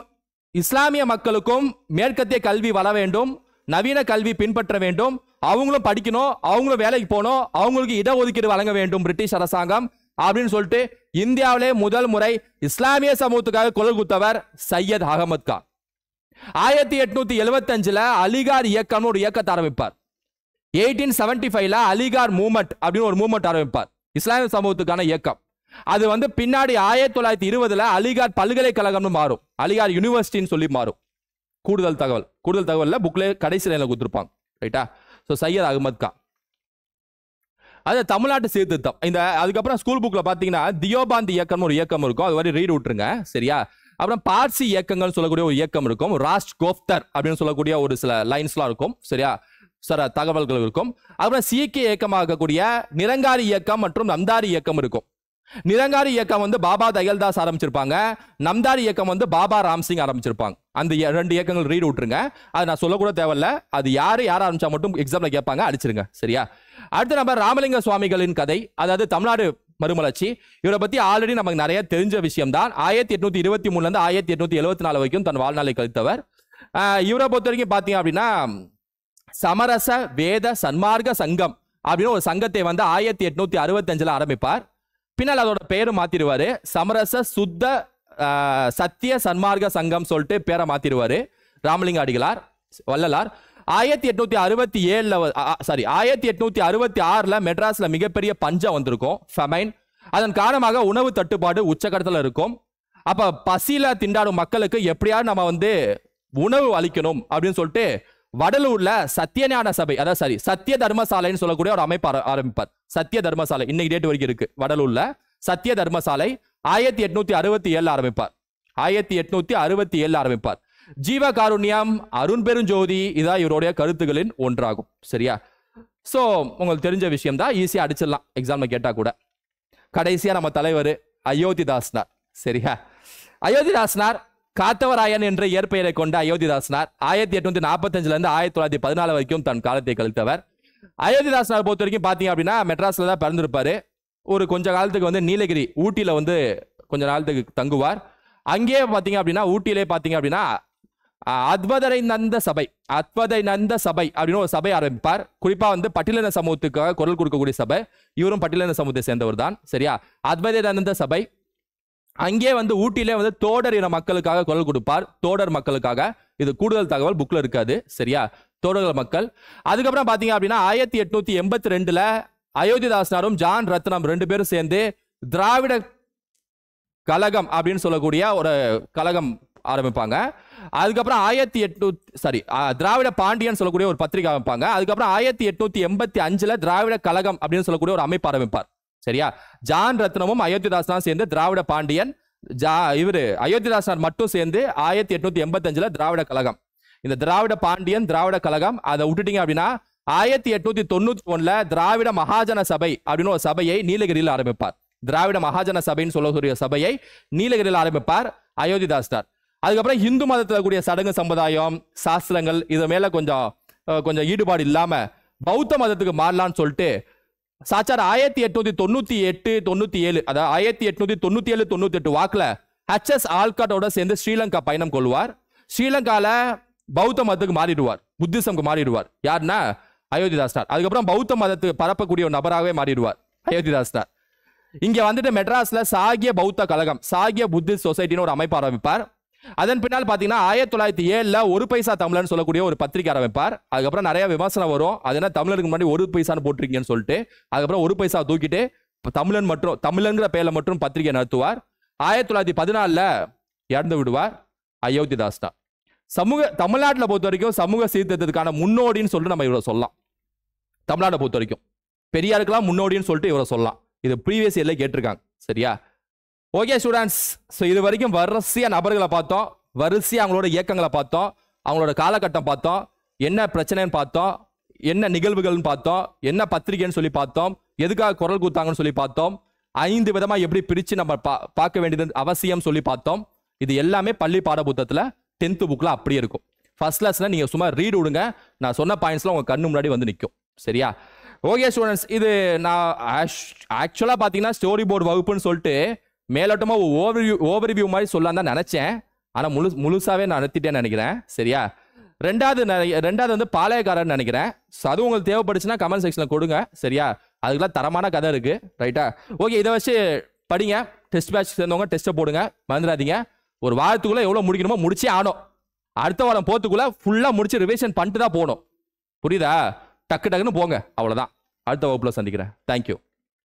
இஸ்லாமிய மக்களுக்கும் மேற்கத்திய கல்வி வர வேண்டும் நவீன கல்வி பின்பற்ற வேண்டும் அவங்களும் படிக்கணும் அவங்களும் வேலைக்கு போகணும் அவங்களுக்கு இடஒதுக்கீடு வழங்க வேண்டும் பிரிட்டிஷ் அரசாங்கம் அப்படின்னு சொல்லிட்டு இந்தியாவிலே முதல் முறை இஸ்லாமிய சமூகத்துக்காக குரல் குத்தவர் சையத் அகமது கான் ஆயிரத்தி எட்நூத்தி எழுபத்தி அஞ்சுல அலிகார் இயக்கம்னு ஒரு இயக்கத்தை ஆரம்பிப்பார் எயிட்டீன் செவன்டி ஃபைவ்ல அலிகார் மூமெண்ட் அப்படின்னு ஒரு மூமெண்ட் ஆரம்பிப்பார் இஸ்லாமிய சமூகத்துக்கான இயக்கம் அது வந்து பின்னாடி ஆயிரத்தி தொள்ளாயிரத்தி இருபதுல அலிகார் பல்கலைக்கழகம்னு மாறும் அலிகார் யூனிவர்சிட்டின்னு சொல்லி மாறும் கூடுதல் தகவல் கூடுதல் தகவலில் புக்கில் கடைசி லைனில் கொடுத்துருப்பாங்க ரைட்டா ஸோ சையத் அகமது கான் அது தமிழ்நாட்டு சீர்திருத்தம் இந்த அதுக்கப்புறம் ஸ்கூல் புக்கில் பார்த்தீங்கன்னா தியோபாந்த் இயக்கம்னு ஒரு இயக்கம் இருக்கும் அது மாதிரி ரீட் விட்டுருங்க சரியா அப்புறம் பார்சி இயக்கங்கள்னு சொல்லக்கூடிய ஒரு இயக்கம் இருக்கும் ராஷ் கோப்தர் அப்படின்னு சொல்லக்கூடிய ஒரு சில லைன்ஸ்லாம் இருக்கும் சரியா சில தகவல்கள் இருக்கும் அப்புறம் சீக்கிய இயக்கமாக இருக்கக்கூடிய நிரங்காரி இயக்கம் மற்றும் நந்தாரி இயக்கம் இருக்கும் நிரங்காரி இயக்கம் வந்து பாபா தயல்தாஸ் ஆரம்பிச்சிருப்பாங்க நம்தாரி இயக்கம் வந்து பாபா ராம்சிங் ஆரம்பிச்சிருப்பாங்க அந்த ரெண்டு இயக்கங்கள் ரீட் விட்டுருங்க அது நான் சொல்லக்கூட தேவையில்ல அது யார் யார் ஆரம்பிச்சா மட்டும் எக்ஸாம்ல கேட்பாங்க அடிச்சிருங்க சரியா அடுத்த நம்ம ராமலிங்க சுவாமிகளின் கதை அதாவது தமிழ்நாடு மறுமலர்ச்சி இவரை பத்தி ஆல்ரெடி நமக்கு நிறைய தெரிஞ்ச விஷயம் தான் ஆயிரத்தி எட்நூத்தி இருபத்தி மூணுல இருந்து ஆயிரத்தி எட்நூத்தி எழுபத்தி நாலு வரைக்கும் தன் வாழ்நாளை கழித்தவர் இவரை பொறுத்த வரைக்கும் பாத்தீங்க அப்படின்னா சமரச வேத சன்மார்க்க சங்கம் அப்படின்னு ஒரு சங்கத்தை வந்து ஆயிரத்தி எட்நூத்தி அறுபத்தஞ்சுல ஆரம்பிப்பார் பின்னால் அதோட பேர் மாத்திடுவாரு சமரச சுத்த சத்திய சன்மார்க்க சங்கம் சொல்லிட்டு பேரை மாத்திடுவாரு ராமலிங்க அடிகளார் வள்ளலார் ஆயிரத்தி எட்நூத்தி அறுபத்தி ஏழில் சாரி ஆயிரத்தி எட்நூத்தி அறுபத்தி ஆறில் மெட்ராஸில் மிகப்பெரிய பஞ்சம் வந்திருக்கும் ஃபெமைன் அதன் காரணமாக உணவு தட்டுப்பாடு உச்சகட்டத்தில் இருக்கும் அப்போ பசியில் திண்டாடும் மக்களுக்கு எப்படியாவது நம்ம வந்து உணவு அளிக்கணும் அப்படின்னு சொல்லிட்டு வடலூர்ல ஞான சபை அதாவது சாரி சத்திய தர்மசாலைன்னு சொல்லக்கூடிய ஒரு அமைப்பு ஆரம்பிப்பார் சத்திய தர்மசாலை இன்னைக்கு டேட் வரைக்கும் இருக்கு வடலூர்ல சத்திய தர்மசாலை ஆயிரத்தி எட்நூத்தி அறுபத்தி ஏழு ஆரம்பிப்பார் ஆயிரத்தி எட்நூத்தி அறுபத்தி ஏழு ஆரம்பிப்பார் ஜீவ காருண்யம் அருண் பெருஞ்சோதி இதான் இவருடைய கருத்துகளின் ஒன்றாகும் சரியா ஸோ உங்களுக்கு தெரிஞ்ச விஷயம் தான் ஈஸியாக அடிச்சிடலாம் எக்ஸாமில் கேட்டால் கூட கடைசியாக நம்ம தலைவர் அயோத்திதாஸ்னார் சரியா அயோத்திதாஸ்னார் காத்தவராயன் என்ற இயற்பெயரை கொண்ட அயோத்திதாசனார் ஆயிரத்தி எட்நூத்தி நாற்பத்தஞ்சுல இருந்து ஆயிரத்தி தொள்ளாயிரத்தி பதினாலு வரைக்கும் தன் காலத்தை கழித்தவர் அயோத்திதாசனார் பொறுத்த வரைக்கும் பாத்தீங்க அப்படின்னா மெட்ராஸ்ல தான் பிறந்திருப்பாரு ஒரு கொஞ்ச காலத்துக்கு வந்து நீலகிரி ஊட்டியில வந்து கொஞ்ச நாளத்துக்கு தங்குவார் அங்கேயே பார்த்தீங்க அப்படின்னா ஊட்டியிலே பார்த்தீங்க அப்படின்னா அத்வதரை நந்த சபை அத்வதை நந்த சபை அப்படின்னு ஒரு சபை ஆரம்பிப்பார் குறிப்பாக வந்து பட்டியலின சமூகத்துக்காக குரல் கொடுக்கக்கூடிய சபை இவரும் பட்டியலின சமூகத்தை சேர்ந்தவர் தான் சரியா அத்வதை நந்த சபை அங்கே வந்து ஊட்டியிலே வந்து தோடர் இன மக்களுக்காக குரல் கொடுப்பார் தோடர் மக்களுக்காக இது கூடுதல் தகவல் புக்கில் இருக்காது சரியா தோடர்கள் மக்கள் அதுக்கப்புறம் பார்த்தீங்க அப்படின்னா ஆயிரத்தி எட்நூத்தி எண்பத்தி ரெண்டுல அயோத்திதாசனாரும் ஜான் ரத்னம் ரெண்டு பேரும் சேர்ந்து திராவிட கழகம் அப்படின்னு சொல்லக்கூடிய ஒரு கழகம் ஆரம்பிப்பாங்க அதுக்கப்புறம் ஆயிரத்தி எட்நூத்தி சாரி திராவிட பாண்டியன் சொல்லக்கூடிய ஒரு பத்திரிகை ஆரம்பிப்பாங்க அதுக்கப்புறம் ஆயிரத்தி எட்நூத்தி எண்பத்தி அஞ்சுல திராவிட கழகம் அப்படின்னு சொல்லக்கூடிய ஒரு அமைப்பு ஆரம்பிப்பார் சரியா ஜான் ரத்னமும் தான் சேர்ந்து திராவிட பாண்டியன் ஜா இவர் அயோத்திதாசனார் மட்டும் சேர்ந்து ஆயிரத்தி எட்நூத்தி எண்பத்தஞ்சுல திராவிட கழகம் இந்த திராவிட பாண்டியன் திராவிட கழகம் அதை விட்டுட்டீங்க அப்படின்னா ஆயிரத்தி எட்நூத்தி தொண்ணூத்தி ஒண்ணுல திராவிட மகாஜன சபை அப்படின்னு ஒரு சபையை நீலகிரியில் ஆரம்பிப்பார் திராவிட மகாஜன சபைன்னு சொல்லக்கூடிய சபையை நீலகிரியில் ஆரம்பிப்பார் அயோத்திதாஸ்தார் அதுக்கப்புறம் இந்து மதத்தில் கூடிய சடங்கு சம்பிரதாயம் சாஸ்திரங்கள் இது மேல கொஞ்சம் கொஞ்சம் ஈடுபாடு இல்லாம பௌத்த மதத்துக்கு மாறலான்னு சொல்லிட்டு சாச்சார் ஆயிரத்தி எட்நூத்தி தொண்ணூத்தி எட்டு தொண்ணூத்தி ஏழு அதாவது ஆயிரத்தி எட்நூத்தி தொண்ணூத்தி ஏழு தொண்ணூத்தி எட்டு வாக்குல ஹச்எஸ் ஆல்காட்டோட சேர்ந்து ஸ்ரீலங்கா பயணம் கொள்வார் ஸ்ரீலங்கால பௌத்த மதத்துக்கு மாறிடுவார் புத்திசம்க்கு மாறிடுவார் யாருன்னா அயோத்திதாஸ்தார் அதுக்கப்புறம் பௌத்த மதத்துக்கு பரப்பக்கூடிய ஒரு நபராகவே மாறிடுவார் அயோத்திதாஸ்தார் இங்க வந்துட்டு மெட்ராஸ்ல சாகிய பௌத்த கழகம் சாகிய புத்திஸ்ட் சொசைட்டின்னு ஒரு அமைப்பு ஆரம்பிப்பார் அதன் பின்னால் பார்த்தீங்கன்னா ஆயிரத்தி தொள்ளாயிரத்தி ஏழில் ஒரு பைசா தமிழன் சொல்லக்கூடிய ஒரு பத்திரிக்கை ஆரம்பிப்பார் அதுக்கப்புறம் நிறைய விமர்சனம் வரும் அது தமிழருக்கு முன்னாடி ஒரு பைசான்னு போட்டிருக்கீங்கன்னு சொல்லிட்டு அதுக்கப்புறம் ஒரு பைசா தூக்கிட்டு தமிழன் மற்றும் தமிழங்கிற பெயரில் மட்டும் பத்திரிகை நடத்துவார் ஆயிரத்தி தொள்ளாயிரத்தி பதினாலில் இறந்து விடுவார் அயோத்திதாஸ் தான் சமூக தமிழ்நாட்டில் பொறுத்த வரைக்கும் சமூக சீர்திருத்தத்துக்கான முன்னோடின்னு சொல்லிட்டு நம்ம இவரை சொல்லலாம் தமிழ்நாட்டை பொறுத்த வரைக்கும் பெரியாருக்கெல்லாம் முன்னோடின்னு சொல்லிட்டு இவரை சொல்லலாம் இது ப்ரீவியஸ் இயரில் கேட்டிருக்காங்க சரியா ஓகே ஸ்டூடெண்ட்ஸ் ஸோ இது வரைக்கும் வரிசையாக நபர்களை பார்த்தோம் வரிசையாக அவங்களோட இயக்கங்களை பார்த்தோம் அவங்களோட காலகட்டம் பார்த்தோம் என்ன பிரச்சனைன்னு பார்த்தோம் என்ன நிகழ்வுகள்னு பார்த்தோம் என்ன பத்திரிகைன்னு சொல்லி பார்த்தோம் எதுக்காக குரல் கொடுத்தாங்கன்னு சொல்லி பார்த்தோம் ஐந்து விதமாக எப்படி பிரித்து நம்ம பா பார்க்க வேண்டியது அவசியம் சொல்லி பார்த்தோம் இது எல்லாமே பள்ளி பாட புத்தகத்தில் டென்த்து புக்கில் அப்படியே இருக்கும் ஃபர்ஸ்ட் கிளாஸில் நீங்கள் சும்மா ரீடு விடுங்க நான் சொன்ன பாயிண்ட்ஸ்லாம் உங்கள் கண்ணு முன்னாடி வந்து நிற்கும் சரியா ஓகே ஸ்டூடெண்ட்ஸ் இது நான் ஆக்சுவலாக பார்த்தீங்கன்னா ஸ்டோரி போர்டு வகுப்புன்னு சொல்லிட்டு மேலோட்டமாக ஓவர்வியூ ஓவர்வியூ மாதிரி சொல்லலாம் தான் நினச்சேன் ஆனால் முழு முழுசாகவே நான் நிறுத்திட்டேன்னு நினைக்கிறேன் சரியா ரெண்டாவது ரெண்டாவது வந்து பாளையக்காரன் நினைக்கிறேன் ஸோ அது உங்களுக்கு தேவைப்படுச்சுன்னா கமெண்ட் செக்ஷனில் கொடுங்க சரியா அதுக்கெல்லாம் தரமான கதை இருக்குது ரைட்டா ஓகே இதை வச்சு படிங்க டெஸ்ட் பேட்ச் சேர்ந்தவங்க டெஸ்ட்டை போடுங்க மறந்துடாதீங்க ஒரு வாரத்துக்குள்ளே எவ்வளோ முடிக்கணுமோ முடிச்சே ஆனோம் அடுத்த வாரம் போகிறதுக்குள்ளே ஃபுல்லாக முடிச்சு ரிவிஷன் பண்ணிட்டு தான் போகணும் புரியுதா டக்கு டக்குன்னு போங்க அவ்வளோதான் அடுத்த வகுப்பில் சந்திக்கிறேன் தேங்க்யூ